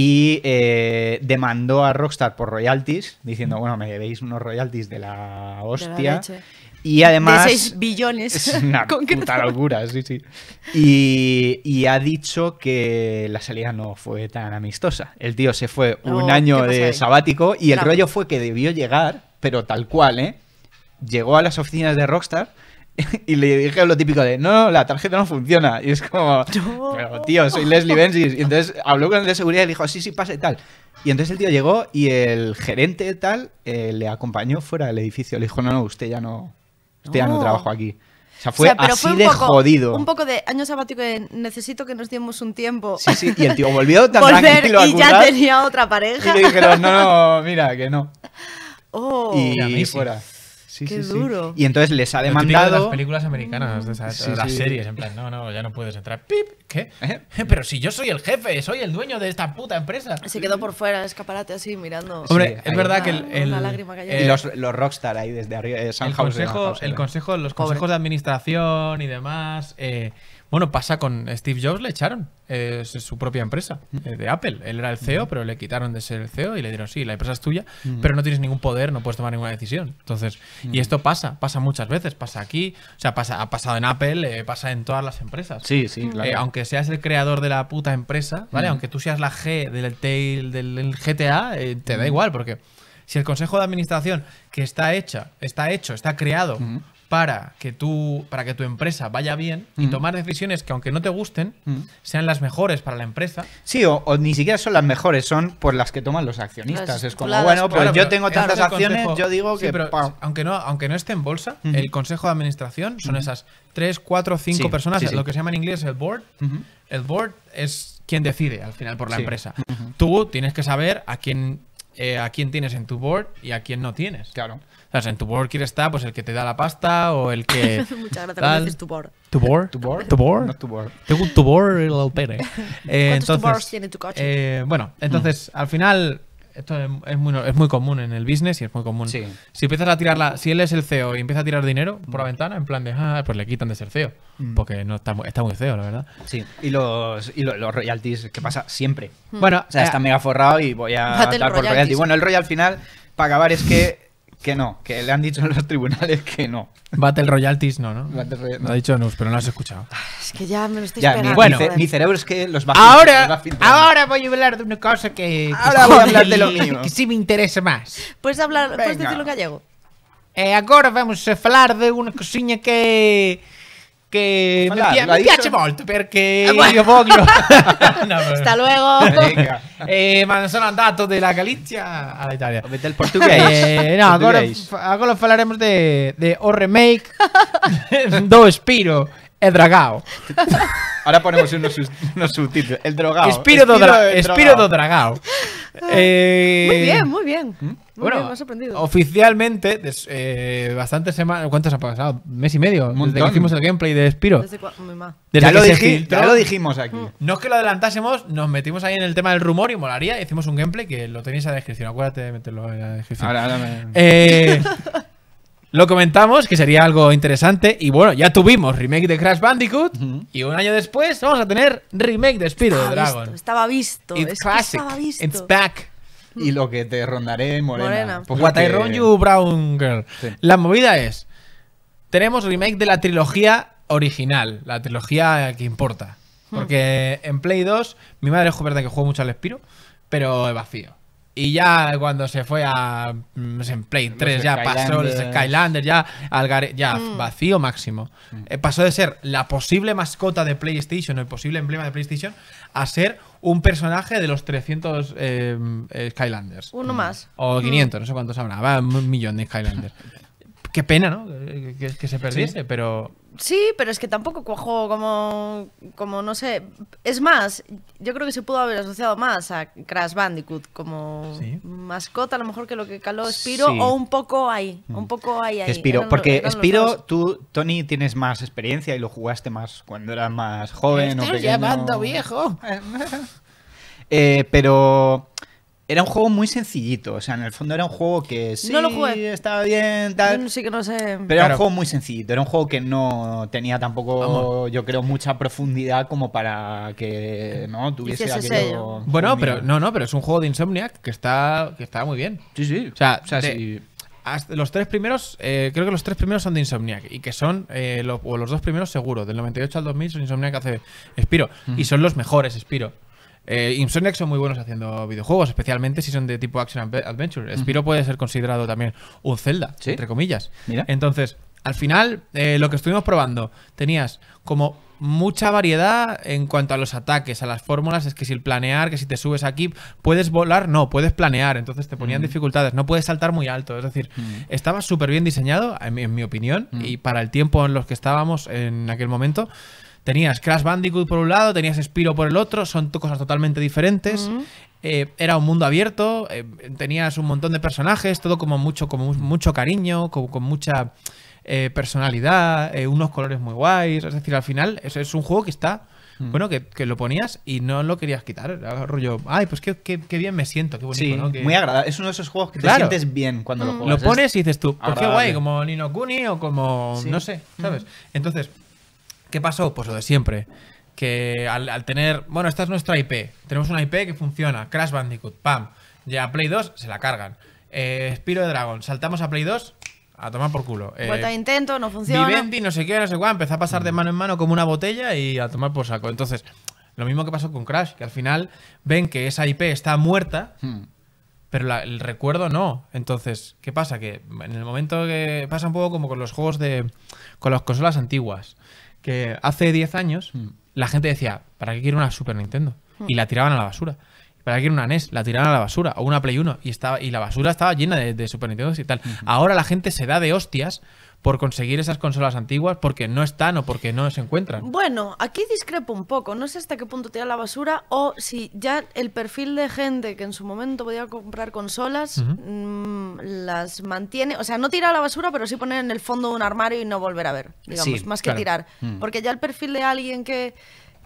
y eh, demandó a Rockstar por royalties, diciendo, bueno, me debéis unos royalties de la hostia. y además... De 6 billones. *laughs* Es una *laughs* locura, sí, sí. Y, ha dicho que la salida no fue tan amistosa. El tío se fue un año de sabático y el rollo fue que debió llegar, pero tal cual, ¿eh? Llegó a las oficinas de Rockstar *laughs* y le dije lo típico de, no, la tarjeta no funciona. Y es como, pero tío, soy Leslie Benzies. Y entonces habló con el de seguridad y le dijo, sí, sí, pase tal. Y entonces el tío llegó y el gerente tal eh, le acompañó fuera del edificio. Le dijo, no, no, usted ya no, usted ya no trabaja aquí. O sea, fue así de jodido. Un poco de año sabático de necesito que nos demos un tiempo. Sí, sí, y el tío volvió tan *laughs* y ya tenía otra pareja. Y le dijeron, no, no, mira, que no. *laughs* Oh, y, y fuera. Qué duro. Y entonces les ha demandado. De las películas americanas, las series, en plan, no, no, ya no puedes entrar. ¡Pip! ¿Qué? ¿Eh? Eh, pero si yo soy el jefe, soy el dueño de esta puta empresa. Se quedó por fuera, escaparate así, mirando. Hombre, es verdad que los, los, rockstar ahí desde arriba, eh, el, consejo, los consejos de administración y demás. Bueno, pasa con Steve Jobs, le echaron su propia empresa mm. eh, de Apple. Él era el CEO, mm. pero le quitaron de ser el CEO y le dieron, sí, la empresa es tuya, mm. pero no tienes ningún poder, no puedes tomar ninguna decisión. Entonces, y esto pasa, pasa muchas veces, pasa aquí, o sea, pasa, ha pasado en Apple, eh, pasa en todas las empresas. Sí, sí, eh, aunque seas el creador de la puta empresa, ¿vale? Aunque tú seas la G del tail del GTA, te da igual, porque si el consejo de administración que está hecha, está hecho, está creado para que tu, para que tu empresa vaya bien y mm. tomar decisiones que aunque no te gusten, mm. sean las mejores para la empresa. Sí, o, ni siquiera son las mejores, son por las que toman los accionistas. es como, bueno, pues yo tengo tantas acciones, yo digo que... aunque, no, aunque no esté en bolsa, el consejo de administración son esas 3, 4, 5 personas, lo que se llama en inglés el board. El board es quien decide al final por la empresa. Tú tienes que saber a quién eh, a quién tienes en tu board y a quién no tienes. Claro. O sea, en tu board quién está, pues el que te da la pasta o el que. *laughs* Muchas gracias, tal. dices tu board. Tu board. Tu board. Tu board. No, tu board. Tengo tu board el pere. *laughs* Eh, ¿Cuántos entonces, tu boards eh, bueno, entonces, mm. al final, esto es, muy, es muy común en el business y es muy común. Si empiezas a tirarla, si él es el CEO y empieza a tirar dinero por mm. la ventana, en plan de, ah, pues le quitan de ser CEO. Mm. Porque no está, está muy CEO, la verdad. Sí, y los, los, royalties, que pasa siempre. Mm. Bueno, o sea, eh, está mega forrado y voy a dar por royalties. royalties. Bueno, el royal final, para acabar, es que que no, que le han dicho en los tribunales que no. Battle Royalties no, ¿no? Battle no. ha dicho Nus, pero no lo has escuchado. Ah, es que ya me lo estoy esperando. Mi, bueno, mi, cerebro es que los va Ahora, ahora voy a hablar de una cosa que. ahora voy a hablar de lo sí me interesa más. *laughs* Puedes hablar, Venga. puedes decirlo gallego. Eh, ahora vamos a hablar de una cosiña que que me, pi me piace molto perché bueno. Eh, io voglio *laughs* no, hasta luego eh, ma sono andato dalla Galizia all'Italia del portoghese eh, no portuguese. agora, ancora falaremos di de remake *laughs* do Spiro El dragao. Ahora ponemos unos, subtítulos. El Dragao Espiro dra dragao. Muy eh, bien, muy bien. ¿Mm? bueno, Oficialmente, eh, bastantes semanas. ¿Cuántos ha pasado? ¿Mes y medio? Desde que hicimos el gameplay de Espiro. Desde ya, lo dijimos aquí. Mm. No es que lo adelantásemos, nos metimos ahí en el tema del rumor y molaría. Hicimos un gameplay que lo tenéis en la descripción. Acuérdate de meterlo en la descripción. Ahora, ahora eh, *laughs* Lo comentamos, que sería algo interesante. Y bueno, ya tuvimos remake de Crash Bandicoot. Y un año después vamos a tener remake de Spyro the Dragon. estaba visto. It's Estaba visto. It's back. Y lo que te rondaré, Morena. morena. you, Brown Girl. La movida es: tenemos remake de la trilogía original, la trilogía que importa. Hmm. Porque en Play 2, mi madre es joven que jugó mucho al Spyro, pero es vacío. Y ya cuando se fue a. En Play 3 ya pasó el Skylander, ya, al ya mm. vacío máximo. Mm. Eh, pasó de ser la posible mascota de PlayStation, el posible emblema de PlayStation, a ser un personaje de los 300 eh, eh, Skylanders. Uno mm. más. O 500, no sé cuántos habrá. Va, un millón de Skylanders. *laughs* qué pena, ¿no? Que, se perdiese, pero... Sí, pero es que tampoco cojo como, como, no sé... Es más, yo creo que se pudo haber asociado más a Crash Bandicoot como mascota, a lo mejor que lo que caló Spiro, o un poco ahí, mm. un poco ahí, ahí. Spiro, porque Spiro, tú, Tony, tienes más experiencia y lo jugaste más cuando eras más joven. Estoy o llamando viejo. Eh, pero era un juego muy sencillito, o sea, en el fondo era un juego que sí, estaba bien, tal. Sí que no sé. Pero era un juego muy sencillito, era un juego que no tenía tampoco, yo creo, mucha profundidad como para que no tuviese Bueno, pero no, no, pero es un juego de Insomniac que está, que está muy bien. Sí, sí. O sea, sí. los tres primeros, eh, creo que los tres primeros son de Insomniac y que son, eh, o los dos primeros seguro, del 98 al 2000 son Insomniac hace Spiro y son los mejores Spiro. Eh, son muy buenos haciendo videojuegos, especialmente si son de tipo Action Adventure. Spiro puede ser considerado también un Zelda, entre comillas. Entonces, al final, eh, lo que estuvimos probando, tenías como mucha variedad en cuanto a los ataques, a las fórmulas, es que si el planear, que si te subes aquí, puedes volar, no, puedes planear, entonces te ponían dificultades, no puedes saltar muy alto, es decir, estaba súper bien diseñado, en mi, opinión, y para el tiempo en los que estábamos en aquel momento, Tenías Crash Bandicoot por un lado, tenías Spiro por el otro, son cosas totalmente diferentes. Eh, era un mundo abierto, eh, tenías un montón de personajes, todo como mucho, como mucho cariño, con, mucha eh, personalidad, unos colores muy guays. Es decir, al final es, es un juego que está mm. bueno, que, lo ponías y no lo querías quitar. rollo, ay, pues qué, bien me siento, qué bonito, muy agradable. Es uno de esos juegos que te sientes bien cuando lo mm. juegas. Lo pones y dices tú, pues qué guay, como Nino Kuni o como, no sé, ¿sabes? Mm. Entonces, ¿Qué pasó? Pues lo de siempre. Que al, tener. Bueno, esta es nuestra IP. Tenemos una IP que funciona. Crash Bandicoot, pam. Ya a Play 2 se la cargan. Eh, Spiro de Dragon, saltamos a Play 2. A tomar por culo. Eh, Vuelta de intento, no funciona. Vivendi, no sé qué, no sé cuál. Empezó a pasar de mano en mano como una botella y a tomar por saco. Entonces, lo mismo que pasó con Crash, que al final ven que esa IP está muerta, hmm. pero el recuerdo no. Entonces, ¿qué pasa? Que en el momento que pasa un poco como con los juegos de. con las consolas antiguas que hace 10 años hmm. la gente decía, ¿para qué quiero una Super Nintendo? Hmm. Y la tiraban a la basura. ¿Para qué quiero una NES? La tiraban a la basura. O una Play 1. Y, estaba, y la basura estaba llena de, Super Nintendo y tal. Hmm. Ahora la gente se da de hostias por conseguir esas consolas antiguas porque no están o porque no se encuentran. Bueno, aquí discrepo un poco. No sé hasta qué punto tirar la basura o si ya el perfil de gente que en su momento podía comprar consolas mm, las mantiene. O sea, no tirar la basura, pero sí poner en el fondo de un armario y no volver a ver, digamos, más que tirar. Mm. Porque ya el perfil de alguien que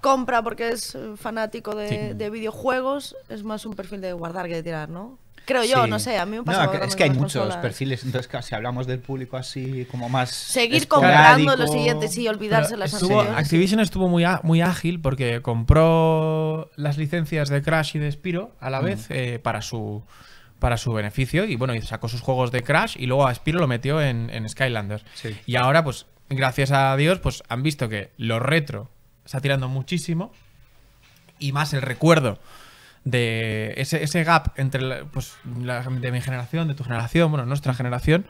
compra porque es eh, fanático de, de videojuegos es más un perfil de guardar que de tirar, ¿no? Creo yo, no sé, a mí me pasa. No, es que hay muchos perfiles, entonces si hablamos del público así como más... Seguir comprando los siguientes y olvidarse las estuvo, Activision estuvo muy, muy ágil porque compró las licencias de Crash y de Spiro a la mm. vez eh, para su para su beneficio y bueno, sacó sus juegos de Crash y luego a Spiro lo metió en, Skylanders. Y ahora pues, gracias a Dios, pues han visto que lo retro está tirando muchísimo y más el recuerdo de ese, gap entre pues, de mi generación, de tu generación, bueno, nuestra generación,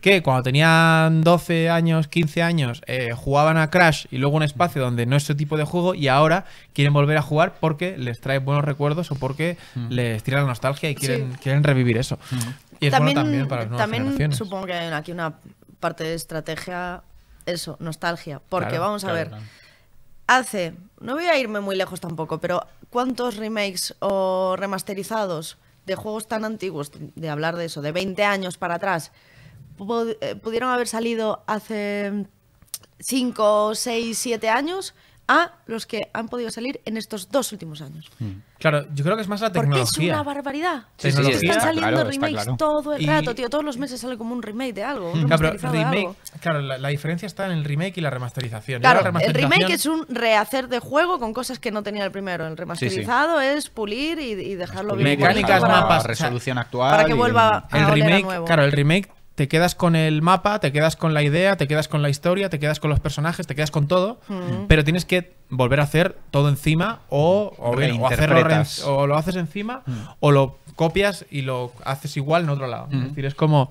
que cuando tenían 12 años, 15 años, eh, jugaban a Crash y luego un espacio donde no es ese tipo de juego y ahora quieren volver a jugar porque les trae buenos recuerdos o porque mm. les tira la nostalgia y quieren, quieren revivir eso. Mm. Y es también, bueno también para también supongo que hay aquí una parte de estrategia, eso, nostalgia, porque vamos a ver, hace no voy a irme muy lejos tampoco, pero ¿cuántos remakes o remasterizados de juegos tan antiguos, de hablar de eso, de 20 años para atrás, eh, pudieron haber salido hace 5, 6, 7 años a los que han podido salir en estos dos últimos años. Mm. Claro, yo creo que es más la tecnología. Porque es una barbaridad. Sí, están saliendo remakes todo el rato, tío. Todos los meses sale como un remake de algo. Mm. claro, la, diferencia está en el remake y la remasterización. el remake es un rehacer de juego con cosas que no tenía el primero. El remasterizado es pulir y, dejarlo bien. Mecánicas, mapas, resolución actual. Para que vuelva a el remake, Claro, el remake te quedas con el mapa, te quedas con la idea, te quedas con la historia, te quedas con los personajes, te quedas con todo, mm. Mm. pero tienes que volver a hacer todo encima o, o, eh, o lo haces encima mm. o lo copias y lo haces igual en otro lado. Es decir, es como,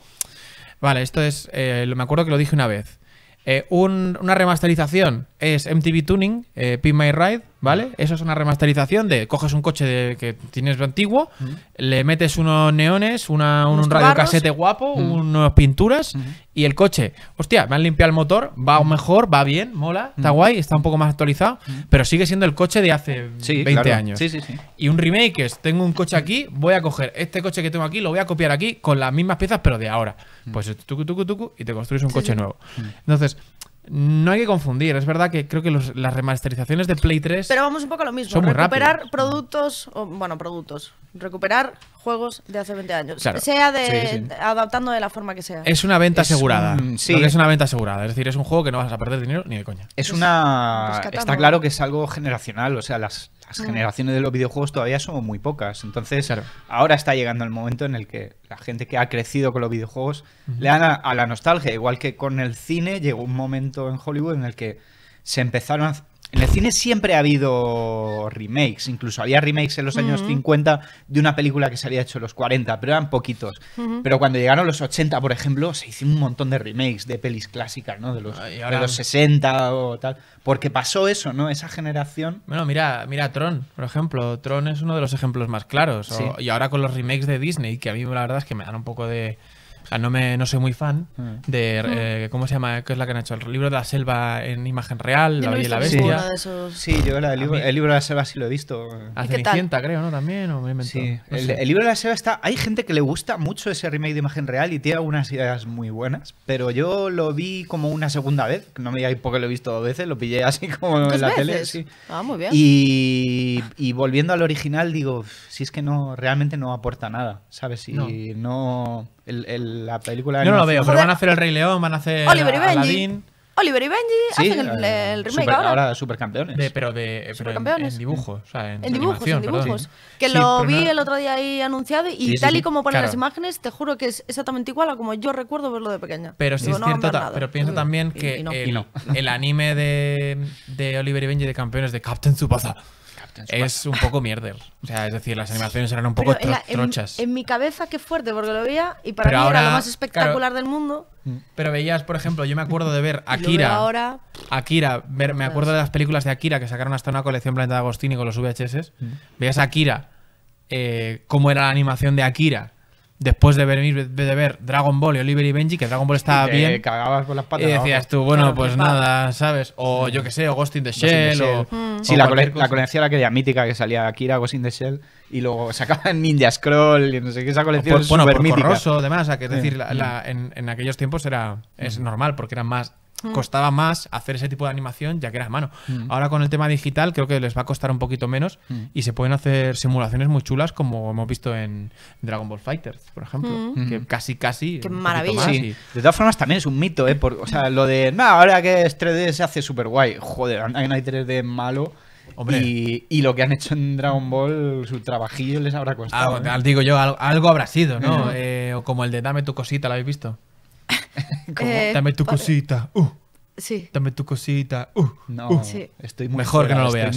vale, esto es, eh, me acuerdo que lo dije una vez, eh, una remasterización es MTV Tuning, Pin My Ride, ¿vale? Eso es una remasterización de coges un coche de, que tienes lo antiguo, le metes unos neones, una, un, radio casete guapo, unas pinturas y el coche, hostia, me han limpiado el motor, va mejor, va bien, mola, está guay, está un poco más actualizado, pero sigue siendo el coche de hace 20 años. y un remake es, tengo un coche aquí, voy a coger este coche que tengo aquí, lo voy a copiar aquí con las mismas piezas pero de ahora. Pues tucu, tucu, tucu, y te construyes un coche nuevo. Entonces, no hay que confundir, es verdad que creo que las remasterizaciones de Play 3. Pero vamos un poco a lo mismo. recuperar productos, bueno, productos. Recuperar juegos de hace 20 años. Sea de. adaptando de la forma que sea. Es una venta asegurada. sí. es una venta asegurada. Es decir, es un juego que no vas a perder dinero ni de coña. Es pues una. Está claro que es algo generacional. O sea, las, ah. generaciones de los videojuegos todavía son muy pocas. Entonces, ahora está llegando el momento en el que gente que ha crecido con los videojuegos le dan a, a, la nostalgia, igual que con el cine llegó un momento en Hollywood en el que se empezaron a en el cine siempre ha habido remakes, incluso había remakes en los años 50 de una película que se había hecho en los 40, pero eran poquitos. Pero cuando llegaron los 80, por ejemplo, se hicieron un montón de remakes de pelis clásicas, ¿no? De los, 60 o tal. Porque pasó eso, ¿no? Esa generación. Bueno, mira, mira Tron, por ejemplo. Tron es uno de los ejemplos más claros. y ahora con los remakes de Disney, que a mí la verdad es que me dan un poco de sea, no, me, no soy muy fan mm. de. Eh, mm. ¿Cómo se llama? ¿Qué es la que han hecho? ¿El libro de la selva en imagen real? ¿La Bella la Bestia? Sí, yo el, libro, el, de la selva sí lo he visto. A ah, Cenicienta, creo, ¿no? También, o me he Sí, el, libro de la selva está. Hay gente que le gusta mucho ese remake de imagen real y tiene algunas ideas muy buenas, pero yo lo vi como una segunda vez. No me digáis porque lo he visto dos veces, lo pillé así como en la tele. Sí. Ah, muy bien. Y, volviendo al original, digo, si es que no realmente no aporta nada, ¿sabes? Y no la película no lo veo, pero van a hacer El Rey León, van a hacer Oliver y Benji. Oliver y Benji hacen el, eh, remake ahora. Ahora supercampeones. pero de eh, En, dibujos. O en, dibujos, en dibujos. Que lo vi el otro día ahí anunciado y tal y como ponen las imágenes, te juro que es exactamente igual a como yo recuerdo verlo de pequeña. Pero sí es cierto, pero pienso mm. también que el, anime de, Oliver y Benji de campeones de Captain zubaza es un poco mierder. O sea, es decir, las animaciones eran un poco en trochas. En, mi cabeza, qué fuerte, porque lo veía y para mí era lo más espectacular del mundo. Mm. Pero veías, por ejemplo, yo me acuerdo de ver Akira. ahora. Akira, me acuerdo de las películas de Akira que sacaron hasta una colección Planeta de Agostini con los VHS. Mm. Veías Akira, eh, cómo era la animación de Akira después de ver, de ver Dragon Ball y Oliver y Benji, que Dragon Ball estaba bien. Y decías tú, bueno, pues nada, ¿sabes? O yo que sé, o Ghost in the Shell. O, sí, la, colección era aquella mítica que salía Akira, Ghost in the Shell, y luego *laughs* sacaban Ninja Scroll y no sé qué, esa colección es bueno, que es decir, mm. en, aquellos tiempos era es mm. normal porque eran más costaba más hacer ese tipo de animación ya que era a mano. Mm. Ahora con el tema digital creo que les va a costar un poquito menos mm. y se pueden hacer simulaciones muy chulas como hemos visto en Dragon Ball Fighters, por ejemplo, mm. que casi casi... ¡Qué maravilla! De todas formas también es un mito, ¿eh? o sea, lo de, no, ahora que es 3D se hace super guay. Joder, hay 3D malo. Y, lo que han hecho en Dragon Ball, su trabajillo les habrá costado. Ah, ¿eh? Algo, Digo yo, algo, habrá sido, ¿no? Eh, o como el de Dame tu cosita, ¿lo habéis visto? *laughs* Eh, Dame tu cosita. Uh. Sí. Dame tu cosita. Uh. no, uh. estoy Mejor que no lo veas.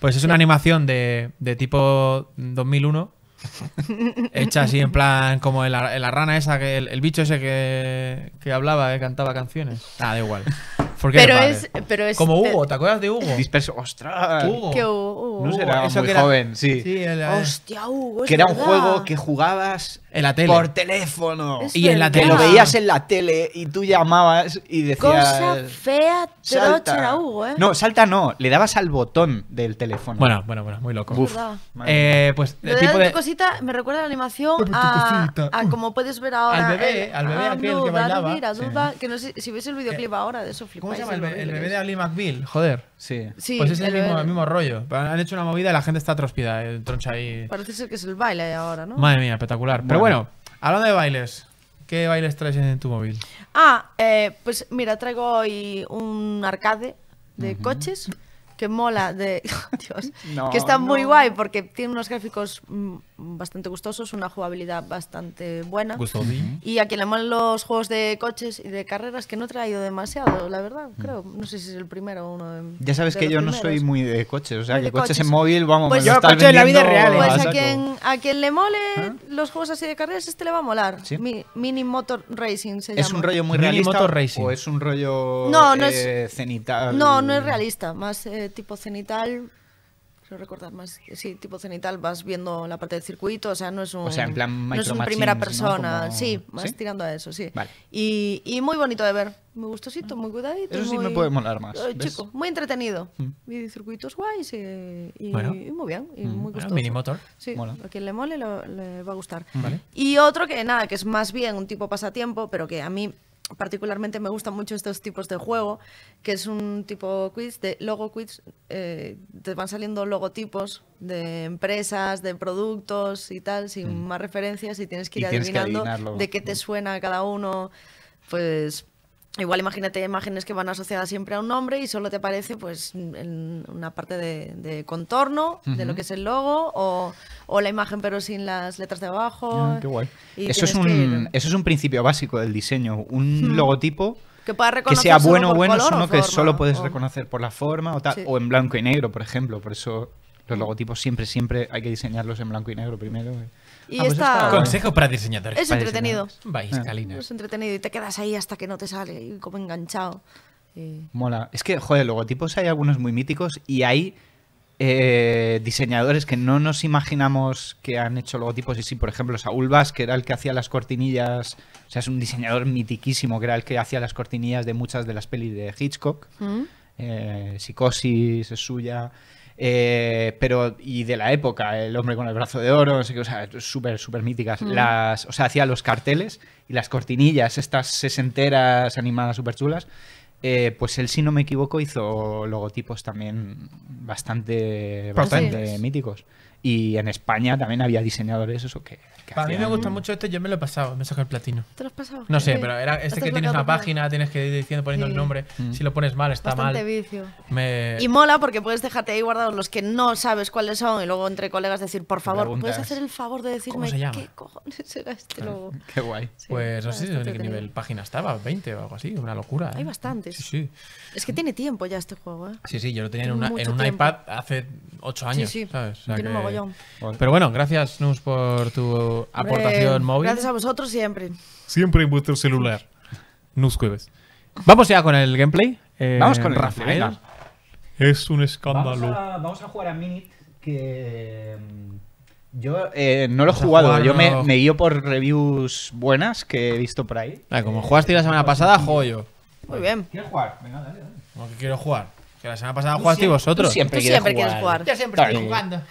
Pues es una animación de, tipo 2001. *laughs* hecha así en plan como en la, rana esa, que el, bicho ese que, hablaba, cantaba canciones. Ah, da igual. *laughs* pero, es, Como Hugo, ¿te acuerdas de Hugo? Disperso. ¡Ostras! Hugo. No será Eso muy que joven, sí. sí eh, Hostia, Hugo. Que era un juego que jugabas en la tele. por teléfono. y en la tele. lo veías en la tele y tú llamabas y decías. Cosa fea, trocha era Hugo, ¿eh? No, salta no. Le dabas al botón del teléfono. Bueno, bueno, bueno, muy loco. Uf. Eh, pues. El tipo de... cosita me recuerda la animación a, como puedes ver ahora. Al bebé, al ah, bebé aquel que bailaba. no sé si ves el videoclip eh, ahora de eso, flipa el, bebé de Ali McBeal, joder. Sí. sí pues es el, mismo, rollo. Han hecho una movida y la gente está trospida, eh, el troncha ahí. Parece ser que es el baile ahora, ¿no? Madre mía, espectacular. Pero bueno, hablando de bailes, ¿qué bailes traes en tu móvil? Ah, eh, pues mira, traigo hoy un arcade de coches que mola de *laughs* oh, que está muy guay porque tiene unos gráficos mm, bastante gustosos, una jugabilidad bastante buena. Y a quien le molen los juegos de coches y de carreras que no he traído demasiado, la verdad, mm. creo. No sé si es el primero uno de Ya sabes que yo no soy muy de coches, o sea, que coches, en móvil vamos pues pues yo en la vida real. Pues a, quien a quien le mole los juegos así de carreras este le va a molar. mini Motor Racing se Es un rollo muy realista o es un rollo no, no eh, No, no es realista, más eh, tipo cenital, quiero recordar más, sí, tipo cenital, vas viendo la parte del circuito, o sea, no es un, plan no es primera persona, sí, más tirando a eso, sí. Vale. Y, y, muy bonito de ver, muy gustosito, muy cuidadito. Eso sí me puede molar más. Chico, muy entretenido. Mm. circuitos guays y, muy bien, y mm, muy gustoso. Bueno, mini motor. Sí, a quien le mole le va a gustar. Vale. Y otro que nada, que es más bien un tipo pasatiempo, pero que a mí particularmente me gustan mucho estos tipos de juego, que es un tipo quiz, de logo quiz, eh, te van saliendo logotipos de empresas, de productos y tal, sin mm. más referencias y tienes que ir adivinando de qué te suena cada uno. Pues Igual imagínate imágenes que van asociadas siempre a un nombre y solo te aparece pues en una parte de, contorno de lo que es el logo o, la imagen pero sin las letras de abajo. Ah, eso es, un, eso es un principio básico del diseño. Un hmm. logotipo que, sea bueno o bueno es uno que solo puedes reconocer por la forma o o en blanco y negro, por ejemplo. Por eso los logotipos siempre, siempre hay que diseñarlos en blanco y negro primero. Eh. Ah, pues Consejo para diseñadores. Es entretenido. Vais, Es entretenido y te quedas ahí hasta que no te sale, como enganchado. Mola. Es que, joder, logotipos hay algunos muy míticos y hay eh, diseñadores que no nos imaginamos que han hecho logotipos. Y sí, por ejemplo, Saúl Vaz, que era el que hacía las cortinillas, o sea, es un diseñador mitiquísimo, que era el que hacía las cortinillas de muchas de las pelis de Hitchcock. Mm. Eh, Psicosis es suya. Eh, pero, y de la época, el hombre con el brazo de oro, no sé súper, súper míticas. Mm. Las, o sea, hacía los carteles y las cortinillas, estas sesenteras animadas súper chulas. Eh, pues él, si no me equivoco, hizo logotipos también bastante, bastante míticos. Y en España también había diseñadores eso que, que A mí me gusta mucho este, yo me lo he pasado, me sacado el platino. ¿Te lo has pasado? No sé, pero era este que tienes una página, tienes que ir diciendo, poniendo el nombre. Mm. Si lo pones mal, está Bastante mal. Vicio. Y mola porque puedes dejarte ahí guardados los que no sabes cuáles son y luego entre colegas decir, por favor, ¿puedes hacer el favor de decirme qué cojones era este ah, logo? Qué guay. pues no sé en qué nivel página estaba, 20 o algo así, una locura. ¿eh? Hay bastantes. Sí, sí. Es que tiene tiempo ya este juego, ¿eh? Sí, sí, yo lo tenía en, un iPad hace 8 años, ¿sabes? sí sea pero bueno, gracias, Nus, por tu aportación móvil. Gracias a vosotros siempre. Siempre en vuestro celular. Nus Cueves. Vamos ya con el gameplay. Eh, vamos con el Rafael. Es un escándalo. Vamos a, jugar a Minit, que. Mm, yo eh, no lo he jugado, yo me, me, guío por reviews buenas que he visto por ahí. Ah, como jugaste la semana pasada, juego yo. Muy bien. ¿Quieres jugar? Venga, dale, dale. que quiero jugar? Que la semana pasada jugaste vosotros. siempre, quieres, jugar. quieres, jugar. Yo siempre estoy jugando. *laughs*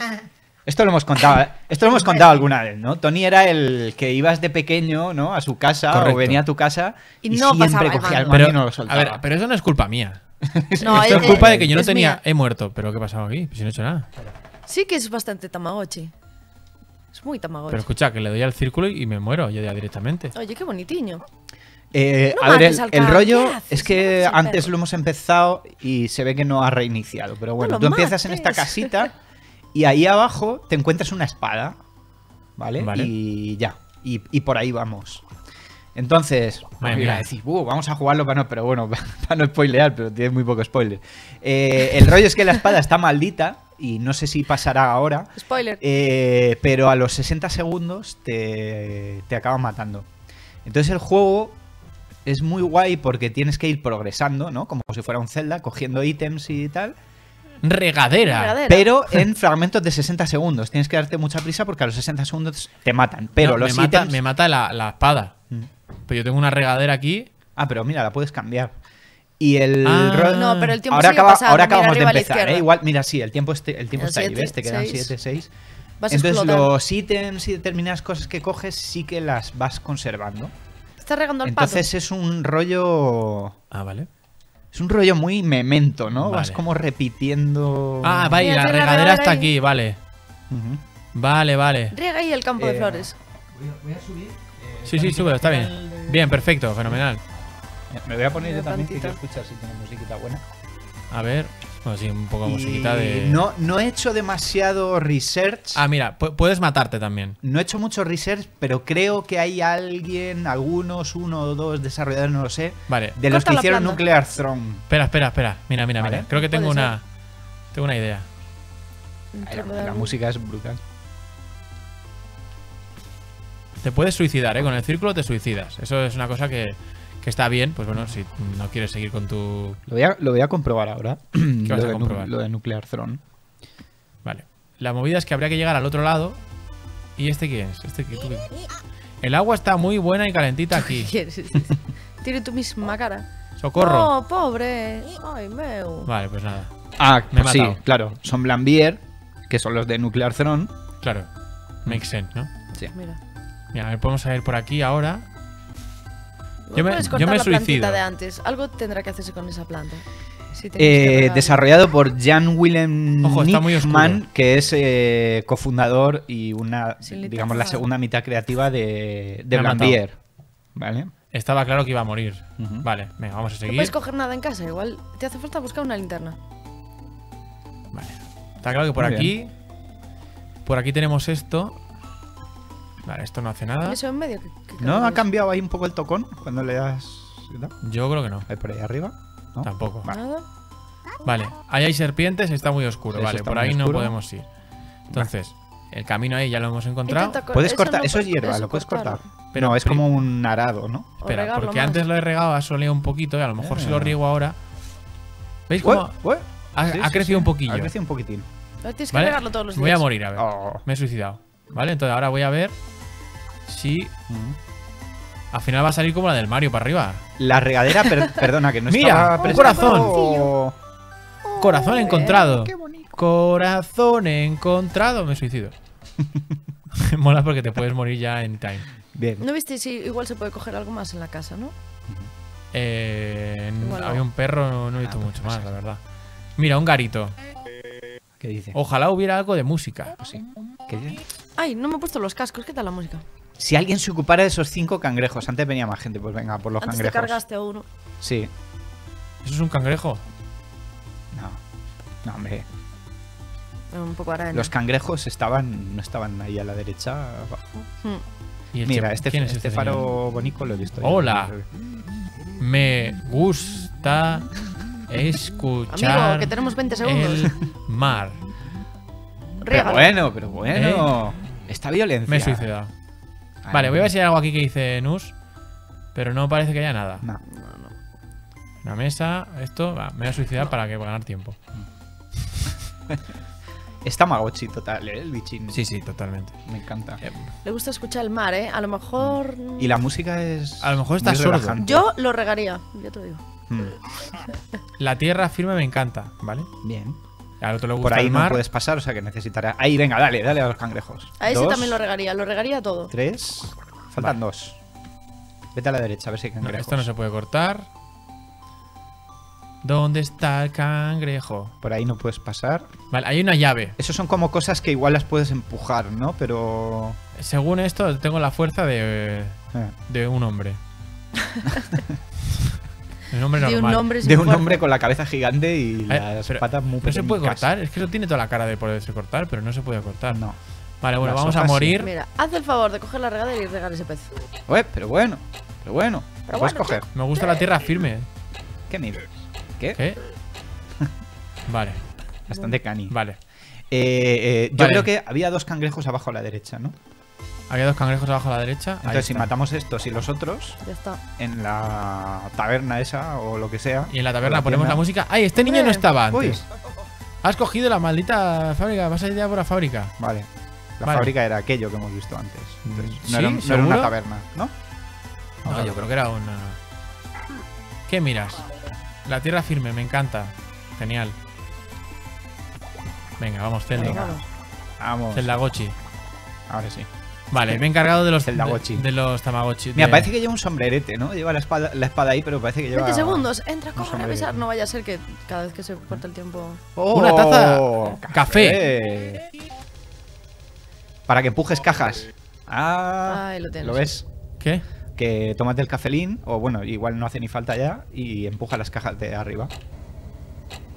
Esto lo hemos contado, ¿eh? esto lo hemos contado alguna vez, ¿no? Tony era el que ibas de pequeño, ¿no? A su casa o venía a tu casa y, siempre cogía el Pero, no lo soltaba. A ver, pero eso no es culpa mía. *laughs* esto es, culpa de que yo no tenía. He muerto, pero ¿qué ha pasado aquí? Pues no he hecho nada. Sí que es bastante Tamagotchi. Es muy Tamagotchi. Pero escucha, que le doy al círculo y me muero yo ya directamente. Oye, qué bonitiño. Eh, a ver, el, rollo es que antes lo hemos empezado y se ve que no ha reiniciado. Pero bueno, tú empiezas en esta casita. *laughs* Y ahí abajo te encuentras una espada, ¿vale? Y ya, y, por ahí vamos. Entonces, pues mira, decís, uh, vamos a jugarlo para no, pero bueno, *laughs* para no spoilear, pero tiene muy poco spoiler. Eh, el rollo es que la espada está maldita y no sé si pasará ahora. Spoiler. Eh, pero a los 60 segundos te, te acaban matando. Entonces el juego es muy guay porque tienes que ir progresando, ¿no? Como si fuera un Zelda, cogiendo ítems y tal regadera. Pero en fragmentos de 60 segundos. Tienes que darte mucha prisa porque a los 60 segundos te matan. Pero me mata, la, espada. Mm. Pero pues yo tengo una regadera aquí. Ah, pero mira, la puedes cambiar. Y el. Ah. rollo. No, pero el tiempo ahora, ahora acabamos de empezar, ¿eh? Igual, mira, sí, el tiempo, este, el tiempo está ahí, ¿ves? Te quedan 7, 6. Entonces, los ítems y determinadas cosas que coges sí que las vas conservando. Estás regando el Entonces, es un rollo. Ah, vale. Es un rollo muy memento, ¿no? Vas como repitiendo. Ah, vale, la regadera está aquí, vale. Vale, vale. Riega ahí el campo de eh, flores. Voy a, subir. Eh, sí, sí, sube, está bien. Bien, perfecto, fenomenal. Me voy a poner yo también, que quiero escuchar si tiene musiquita buena. A ver un poco de. No, no he hecho demasiado research. Ah, mira, puedes matarte también. No he hecho mucho research, pero creo que hay alguien, algunos, uno o dos desarrolladores, no lo sé. Vale. De los que hicieron Nuclear Throne. Espera, espera, espera. Mira, mira, mira. Creo que tengo una. Tengo una idea. la música es brutal. Te puedes suicidar, ¿eh? Con el círculo te suicidas. Eso es una cosa que que está bien, pues bueno, si no quieres seguir con tu... Lo voy a, comprobar ahora. *clears throat* lo, De Nuclear Throne. Vale. La movida es que habría que llegar al otro lado. ¿Y este quién es? ¿Este El agua está muy buena y calentita aquí. *laughs* Tiene tu misma cara. ¡Socorro! ¡Oh, pobre! ¡Ay, meu! Vale, pues nada. Ah, Me sí, claro. Son Blambier, que son los de Nuclear Throne. Claro. Makes mm. sense, ¿no? Sí. Mira. Mira, a ver, podemos salir por aquí ahora yo me, suicido. de antes. Algo tendrá que hacerse con esa planta. Eh, desarrollado por Jan Willem Nijman que es eh, cofundador y una, digamos, la segunda mitad creativa de, de Estaba claro que iba a morir. Vale, venga, vamos a seguir. No puedes coger nada en casa, igual te hace falta buscar una linterna. Vale. Está claro que por aquí. Por aquí tenemos esto esto no hace nada. ¿No ha cambiado ahí un poco el tocón cuando le das...? Yo creo que no. ¿Hay por ahí arriba? Tampoco. Vale. ahí hay serpientes, está muy oscuro. vale, por ahí no podemos ir. Entonces, el camino ahí ya lo hemos encontrado. puedes cortar, eso, es hierba, lo puedes cortar. Pero es como un arado, ¿no? Espera, porque antes lo he regado, ha soleado un poquito y a lo mejor si lo eh. riego ahora. ¿Veis cómo? Ha, crecido un poquillo. Ha crecido un poquitín. tienes que todos los días. Voy a morir, a ver. Oh. Me he suicidado. Vale, entonces ahora voy a ver Sí. Al final va a salir como la del Mario para arriba. La regadera, *laughs* perdona, que no Mira, un corazón. Oh. Corazón encontrado. corazón encontrado. Me suicido. *laughs* *laughs* Mola porque te puedes morir ya en time. Bien. ¿No viste si igual se puede coger algo más en la casa, no? Eh, Había un perro, no, he visto ah, mucho más, la verdad. Mira, un garito. ¿Qué dice? Ojalá hubiera algo de música. Sí. Ay, no me he puesto los cascos. ¿Qué tal la música? Si alguien se ocupara de esos cinco cangrejos. Antes venía más gente, pues venga, por los cangrejos. Antes cargaste uno. Sí. ¿Eso es un cangrejo? No. No, hombre. Un poco arena. Los cangrejos estaban, no estaban ahí a la derecha, hmm. Mira, este, este, este faro bonito lo he visto. Hola. Me gusta escuchar. Amigo, que tenemos 20 segundos. mar. Pero bueno, pero bueno. ¿Eh? Esta violencia. Me he vale, voy a ver si hay algo aquí que dice Nus. Pero no parece que haya nada. No, no, no. Una mesa, esto. Va, me voy a suicidar para que ganar tiempo. *laughs* Está Magochi total, ¿eh? el bichín. Sí, sí, totalmente. Me encanta. Eh, Le gusta escuchar el mar, ¿eh? A lo mejor. Y la música es. A lo mejor está sordo. Yo lo regaría, yo te lo digo. Hmm. la tierra firme me encanta, ¿vale? Bien. Por ahí no puedes pasar, o sea que necesitará Ahí, venga, dale, dale a los cangrejos. A ese también lo regaría, lo regaría todo. Tres. Faltan dos. Vete a la derecha, a ver si hay cangrejos. esto no se puede cortar. ¿Dónde está el cangrejo? Por ahí no puedes pasar. Vale, hay una llave. esos son como cosas que igual las puedes empujar, ¿no? Pero. Según esto, tengo la fuerza de. Ah. de un hombre. *laughs* Un De un hombre, con la cabeza gigante y eh, las patas muy pequeñas. No se puede cortar, es que eso tiene toda la cara de poderse cortar, pero no se puede cortar. No. Vale, bueno, vamos a morir. Mira, haz el favor de coger la regadera y regar ese pez. pero bueno, pero bueno. puedes Me gusta la tierra firme. ¿Qué ¿Qué? *laughs* vale. Bastante cani. Vale. Eh, eh, yo creo que había dos cangrejos abajo a la derecha, ¿no? Había dos cangrejos abajo a la derecha. Entonces, si matamos estos y los otros, está. en la taberna esa o lo que sea. Y en la taberna ponemos la música. ¡Ay, este niño no estaba antes! Has cogido la maldita fábrica, vas a ir ya por la fábrica. Vale. La fábrica era aquello que hemos visto antes. no, era, una taberna, ¿no? No, yo creo que era una. ¿Qué miras? La tierra firme, me encanta. Genial. Venga, vamos, Zelda. Vamos. Zelda Gochi. Ahora sí. Vale, me he encargado de los de, de, los Tamagotchi. Mira, parece que lleva un sombrerete, ¿no? Lleva la espada, ahí, pero parece que lleva. 20 segundos, entra, a pesar! No vaya a ser que cada vez que se corta el tiempo. Oh, ¡Una taza! ¡Café! Eh. Para que empujes cajas. Ah, Ahí lo, tienes. ¿lo ves? ¿Qué? Que tomate el cafelín, o bueno, igual no hace ni falta ya, y empuja las cajas de arriba.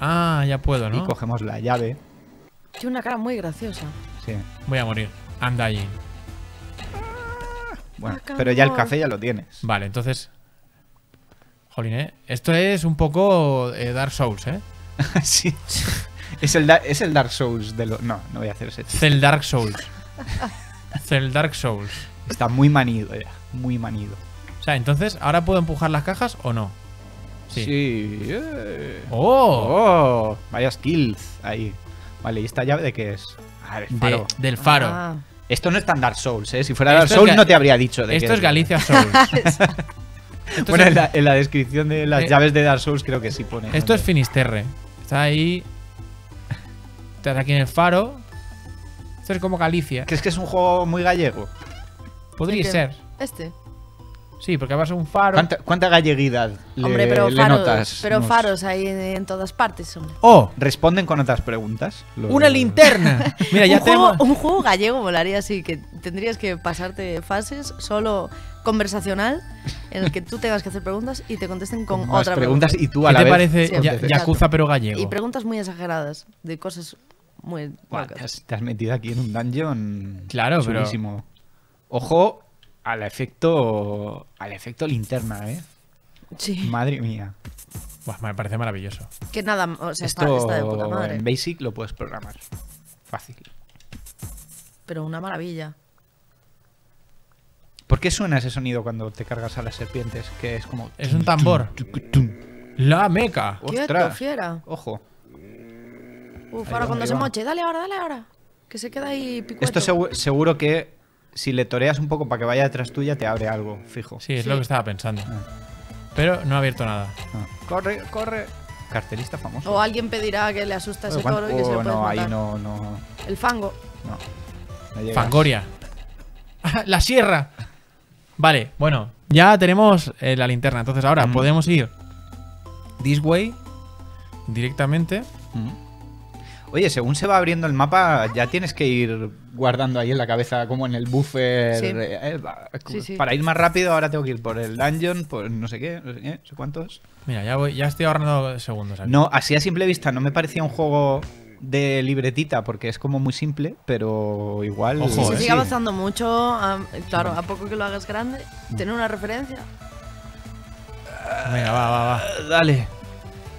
Ah, ya puedo, ¿no? Y cogemos la llave. Tiene una cara muy graciosa. Sí. Voy a morir. Anda allí. Ah, pero ya el café ya lo tienes. Vale, entonces. Jolín, ¿eh? Esto es un poco eh, Dark Souls, ¿eh? *laughs* sí. Es el, es el Dark Souls de los. No, no voy a hacer ese. Dark Souls. Dark Souls. Está muy manido ya. Muy manido. O sea, entonces, ¿ahora puedo empujar las cajas o no? Sí. Eh. ¡Oh! oh. Vaya skills ahí. Vale, ¿y esta llave de qué es? Ah, del faro. del ah. faro. Esto no es tan Dark Souls, ¿eh? Si fuera Dark Souls no te habría dicho. De esto es Galicia Souls. *laughs* bueno, en, la, descripción de las eh, llaves de Dark Souls creo que sí pone. Esto es Finisterre. Está ahí. Está aquí en el faro. Esto es como Galicia. ¿Crees que es un juego muy gallego? Podría ser. Este. Sí, porque vas a un faro. ¿Cuánta, cuánta galleguidad hombre, pero faros, Pero faros hay en todas partes, hombre. O oh, responden con otras preguntas. Una linterna. *laughs* *laughs* Mira, ya un, tengo... juego, un juego gallego volaría así, que tendrías que pasarte fases solo conversacional en el que tú tengas que hacer preguntas y te contesten con, otras otra preguntas y tú a la te parece yakuza pero gallego? Y preguntas muy exageradas de cosas muy Buah, te, has, metido aquí en un dungeon. Claro, pero ojo al efecto, al efecto linterna, ¿eh? Sí. Madre mía. me parece maravilloso. Que nada, o sea, Esto está, de puta madre. en Basic lo puedes programar. Fácil. Pero una maravilla. ¿Por qué suena ese sonido cuando te cargas a las serpientes? Que es como... Es un tambor. La meca. ¡Qué fiera. Ojo. Uf, ahora cuando se moche. Dale ahora, dale ahora. Que se queda ahí picueto. Esto seguro que si le toreas un poco para que vaya detrás tuya, te abre algo, fijo. Sí, es lo que estaba pensando. Ah. Pero no ha abierto nada. Ah. Corre, corre. Cartelista famoso. O alguien pedirá que le asusta ese coro y que se lo oh, no, ahí no, El fango. No. Fangoria. *laughs* la sierra. Vale, bueno, ya tenemos eh, la linterna. Entonces ahora mm. podemos ir this way directamente. Mm. Oye, según se va abriendo el mapa, ya tienes que ir guardando ahí en la cabeza, como en el buffer. Eh, eh, para ir más rápido, ahora tengo que ir por el dungeon, por no sé qué, no sé, cuántos. Mira, ya, estoy ahorrando segundos. No, así a simple vista, no me parecía un juego de libretita porque es como muy simple, pero igual. si se eh. sigue avanzando mucho, ah, claro, a poco que lo hagas grande, mm. tener una referencia. Venga, va, va, va. Dale.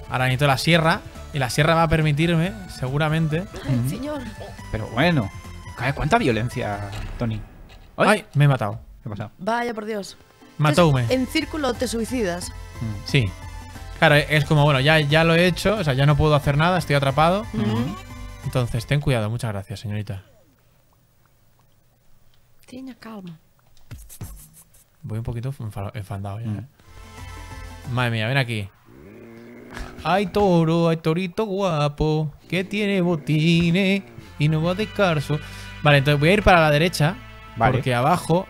Ahora necesito la sierra. Y la sierra va a permitirme, seguramente. señor. Pero bueno, ¿cuánta violencia, Tony? ¿Ay? me he matado. ¿Qué Vaya por Dios. Matóme. En círculo te suicidas. Mm. Sí. Claro, es como, bueno, ya, ya lo he hecho, o sea, ya no puedo hacer nada, estoy atrapado. Entonces, ten cuidado, muchas gracias, señorita. Tiene calma. Voy un poquito enfadado ya. Mm. ¿eh? Madre mía, ven aquí. Hay toro, hay torito guapo, que tiene botines y no va descarso. Vale, entonces voy a ir para la derecha, porque abajo,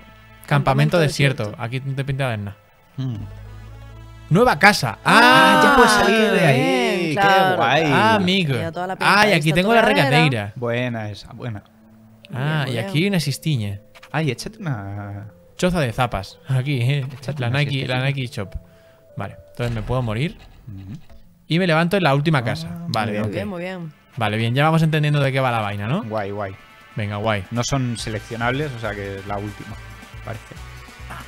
campamento, desierto. Aquí no te pinta nada. Hmm. Nueva casa. Ah, ya ah, puedes salir de ahí. Qué guay. Ah, amigo. Ah, y aquí tengo la regateira. Buena esa, buena. Ah, y aquí una sistiña. Ay, échate una. Choza de zapas. Aquí, eh. la Nike, la Nike Shop. Vale, entonces me puedo morir y me levanto en la última ah, casa. vale, bien, muy bien. Vale, bien, ya vamos entendiendo de qué va la vaina, ¿no? Guay, guay. Venga, guay. No son seleccionables, o sea que es la última, parece. Ah.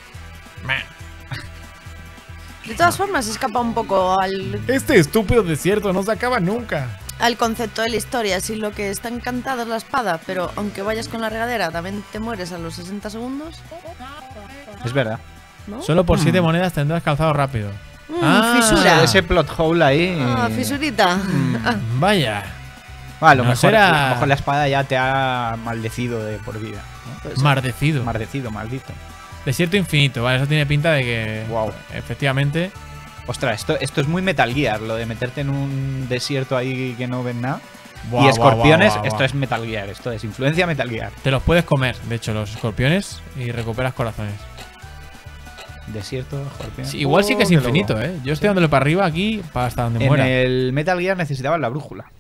De todas formas, escapa un poco al. Este estúpido desierto no se acaba nunca. Al concepto de la historia, si lo que está encantado es la espada, pero aunque vayas con la regadera, también te mueres a los 60 segundos. Es verdad. Solo por 7 hmm. monedas tendrás calzado rápido. Mm, ah, fisura. Ese plot hole ahí. Ah, fisurita. Mm. *laughs* vaya. Ah, a, lo mejor, la espada ya te ha maldecido de por vida. Mardecido Maldecido. Maldecido, maldito. Desierto infinito, vale, eso tiene pinta de que. Wow. Efectivamente. Ostras, esto, esto es muy Metal Gear, lo de meterte en un desierto ahí que no ven nada. y escorpiones, esto es Metal Gear, esto es influencia Metal Gear. Te los puedes comer, de hecho, los escorpiones y recuperas corazones. Desierto, escorpión. igual sí que es oh, infinito, ¿eh? Yo estoy dándole para arriba aquí, para hasta donde muera. En el Metal Gear necesitaban la brújula.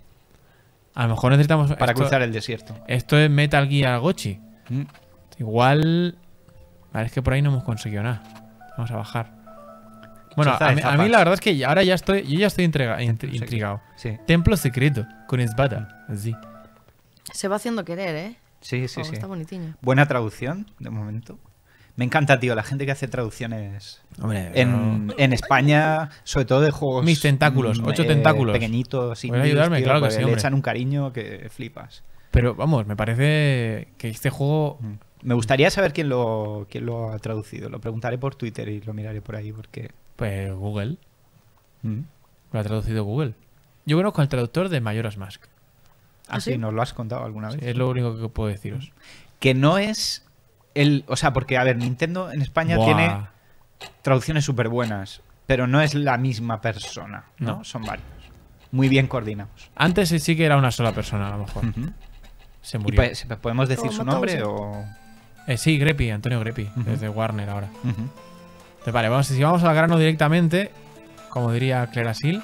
A lo mejor necesitamos. Para cruzar el desierto. Esto es Metal Gear Gochi. Mm. Igual. es que por ahí no hemos conseguido nada. Vamos a bajar. Bueno, a mí, la verdad es que ahora ya estoy. Yo ya estoy intrigado. Templo secreto, con Battle. sí Se va haciendo querer, ¿eh? Sí, sí, sí. Está Buena traducción, de momento. Me encanta, tío, la gente que hace traducciones en, España, sobre todo de juegos. Mis tentáculos, mm, ocho eh, tentáculos. Pequeñitos, y ayudarme, claro que pues Le echan un cariño que flipas. Pero vamos, me parece que este juego. Mm. Me gustaría saber quién lo, lo ha traducido. Lo preguntaré por Twitter y lo miraré por ahí, porque. Pues Google. Mm. Lo ha traducido Google. Yo conozco el traductor de Mayoras Mask. Así ¿Ah, ¿Ah ¿Sí? nos lo has contado alguna vez. es lo único que puedo deciros. Que no es o sea, porque, a ver, Nintendo en España tiene traducciones súper buenas, pero no es la misma persona, ¿no? Son varios. Muy bien coordinados. Antes sí que era una sola persona, a lo mejor. Se murió. ¿Podemos decir su nombre o...? Eh, sí, Grepi, Antonio Grepi, desde Warner ahora. vale, vamos, si vamos al grano directamente, como diría Clara sil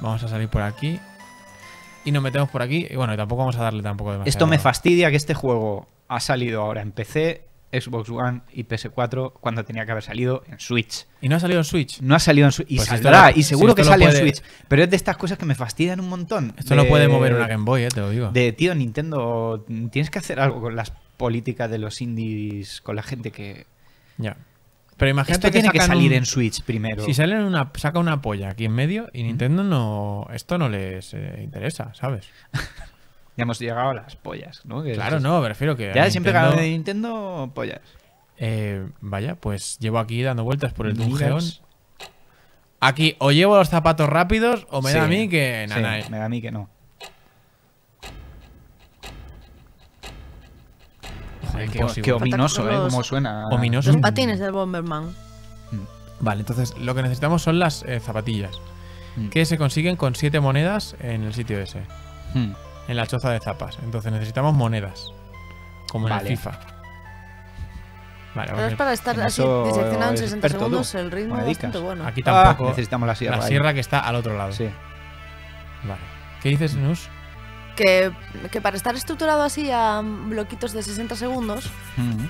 vamos a salir por aquí y nos metemos por aquí. Y bueno, tampoco vamos a darle tampoco demasiado. Esto me fastidia que este juego ha salido ahora en PC, Xbox One y PS4 cuando tenía que haber salido en Switch. ¿Y no ha salido en Switch? No ha salido en Switch. Y pues saldrá, y seguro que sale en Switch. Pero es de estas cosas que me fastidian un montón. Esto lo puede mover una Game Boy, eh, te lo digo. De tío, Nintendo, tienes que hacer algo con las políticas de los indies, con la gente que. Ya. Pero imagínate esto tiene que salir en Switch primero. Si salen una, saca una polla aquí en medio y Nintendo no. Esto no les eh, interesa, ¿sabes? *laughs* ya hemos llegado a las pollas, ¿no? claro, no, prefiero que. Ya siempre de Nintendo pollas. Eh, vaya, pues llevo aquí dando vueltas por el dungeon. Aquí, o llevo los zapatos rápidos o me da a mí que. Nah, eh. Me da a mí que no. qué, ominoso, ¿eh? como suena. Los patines del Bomberman. Mm. Vale, entonces lo que necesitamos son las eh, zapatillas. Mm. Que se consiguen con siete monedas en el sitio ese. Mm en la choza de zapas. Entonces necesitamos monedas. Como en el FIFA. Vale, Pero es para estar así diseccionado en 60 segundos, el ritmo es bastante bueno. Aquí tampoco. Ah, necesitamos la sierra. La sierra que está al otro lado. Sí. Vale. ¿Qué dices, Nus? Que, para estar estructurado así a bloquitos de 60 segundos,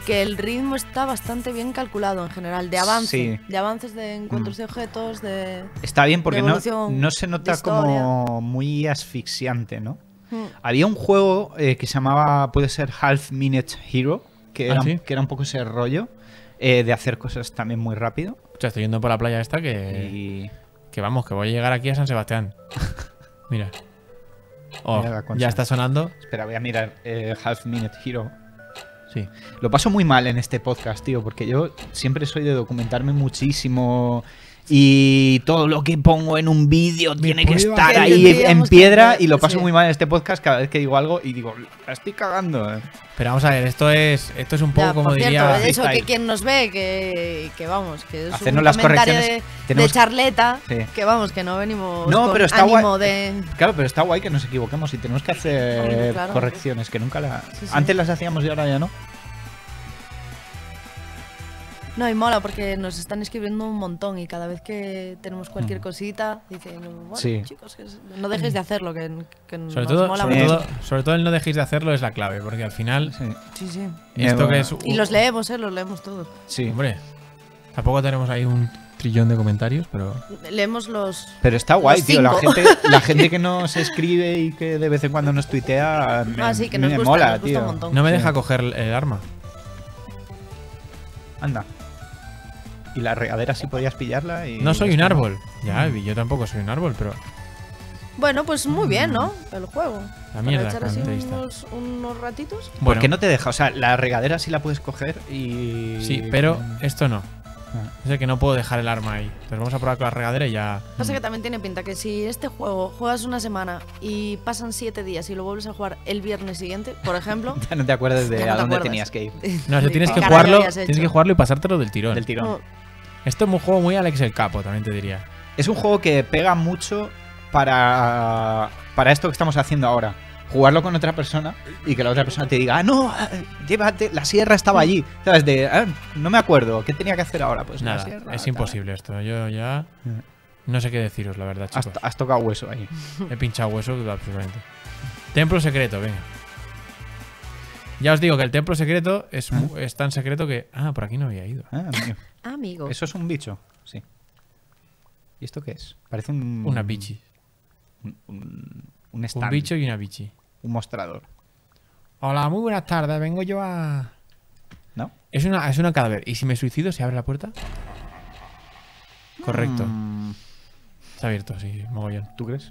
que el ritmo está bastante bien calculado en general, de avance, de avances de encuentros de objetos, de... Está bien porque no, no se nota como muy asfixiante, ¿no? Mm. Había un juego eh, que se llamaba, puede ser Half Minute Hero, que, ah, era, un poco ese rollo eh, de hacer cosas también muy rápido. O sea, estoy yendo por la playa esta que. Que vamos, que voy a llegar aquí a San Sebastián. *laughs* Mira. Oh, ya está sonando. Espera, voy a mirar eh, Half Minute Hero. Sí. Lo paso muy mal en este podcast, tío, porque yo siempre soy de documentarme muchísimo y todo lo que pongo en un vídeo tiene que estar ahí en piedra y lo paso muy mal en este podcast cada vez que digo algo y digo, la estoy cagando. Eh". Pero vamos a ver, esto es esto es un poco como por diría cierto, eso que quien nos ve, que, vamos, que es Hacernos las correcciones. De, charleta, que vamos, que no venimos con pero está ánimo de... Claro, pero está guay que nos equivoquemos y tenemos que hacer correcciones, que nunca la... Antes las hacíamos y ahora ya no. No, y mola porque nos están escribiendo un montón y cada vez que tenemos cualquier mm. cosita, dicen, bueno, chicos, no dejéis de hacerlo, que, sobre nos todo, mola sobre sobre todo el no dejéis de hacerlo es la clave, porque al final... Sí, sí. y los leemos, ¿eh? Los leemos todos. Sí, hombre. Tampoco tenemos ahí un trillón de comentarios, pero... Leemos los... Pero está guay, tío. La gente, la *laughs* gente que nos escribe y que de vez en cuando nos tuitea... Me, mola, no me deja coger el arma. Anda. Y la regadera sí podías pillarla y... No soy un árbol. Ya, yo tampoco soy un árbol, pero... Bueno, pues muy bien, ¿no? Mm. El juego. La mierda, unos, ratitos. Porque no te deja, o sea, la regadera sí la puedes coger y... Sí, pero mm. esto no. O ah. que no puedo dejar el arma ahí. Entonces vamos a probar con la regadera y ya. Pasa mm. que también tiene pinta que si este juego juegas una semana y pasan siete días y lo vuelves a jugar el viernes siguiente, por ejemplo. *laughs* ya no te acuerdas de a dónde tenías que ir. No, o *laughs* tienes que jugarlo. Tienes que jugarlo y pasártelo del tirón. Del tirón. Esto es un juego muy Alex el Capo, también te diría. Es un juego que pega mucho para, para esto que estamos haciendo ahora. Jugarlo con otra persona y que la otra persona te diga, ah, no, ah, llévate, la sierra estaba allí. ¿Sabes? De, ah, no me acuerdo, ¿qué tenía que hacer ahora? Pues sierra, es imposible esto. Yo ya no sé qué deciros, la verdad, chicos. Has, tocado hueso ahí. *laughs* He pinchado hueso absolutamente. Templo secreto, venga. Ya os digo que el templo secreto es, ah. es tan secreto que. Ah, por aquí no había ido. Ah, mío. Amigo. Eso es un bicho, sí. ¿Y esto qué es? Parece un. Una bichi. Un, un, un, un bicho y una bichi. Un mostrador. Hola, muy buenas tardes. Vengo yo a. ¿No? Es una, es una cadáver. ¿Y si me suicido, se abre la puerta? Correcto. Mm. Está abierto, sí, mogollón. ¿Tú crees?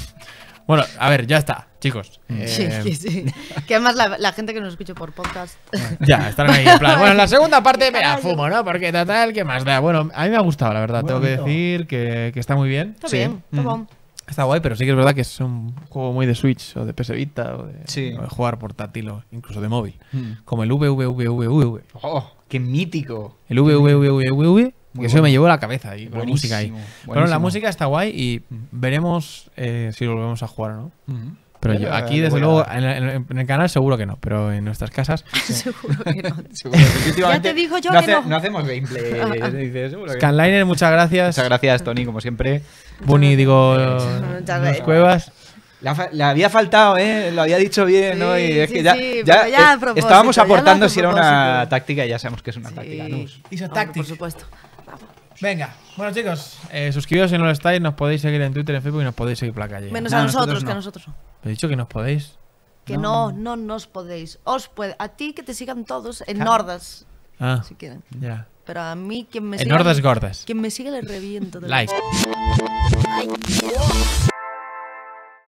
*laughs* Bueno, a ver, ya está, chicos. Sí, sí, sí. Que además la, gente que nos escucha por podcast. Ya, están ahí en plan. Bueno, en la segunda parte me la fumo, ¿no? Porque total, ¿qué más da? Bueno, a mí me ha gustado, la verdad. Tengo que decir que, está muy bien. Está bien, está bom. Está guay, pero sí que es verdad que es un juego muy de Switch o de PS Vita o de, jugar portátil o incluso de móvil. Como el VVVVV. ¡Oh! ¡Qué mítico! El VVVVV eso me llevó la cabeza ahí, la música ahí. Bueno, la música está guay y veremos eh, si volvemos a jugar no. Pero yo, aquí, eh, desde luego, eh. en, el, canal seguro que no, pero en nuestras casas. *laughs* seguro que no. *laughs* ya te digo yo que no. hacemos gameplay. *laughs* Scanliner, muchas gracias. Muchas gracias, Tony, como siempre. Bunny, digo, las cuevas. Le había faltado, ¿eh? Lo había dicho bien, ¿no? Y es sí, que ya, estábamos aportando si era una táctica y ya sabemos que es una táctica. táctica. Por supuesto. Venga, bueno chicos, eh, suscribiros si no lo estáis, nos podéis seguir en Twitter, en Facebook y nos podéis seguir por la calle. Menos a nosotros, que a nosotros. He dicho que nos podéis. Que no, no, no nos podéis. Os puede, a ti que te sigan todos en hordas Nordas. Ah, si quieren. Ya. Pero a mí quien me siga. En Nordas Gordas. Quien me siga le reviento. like.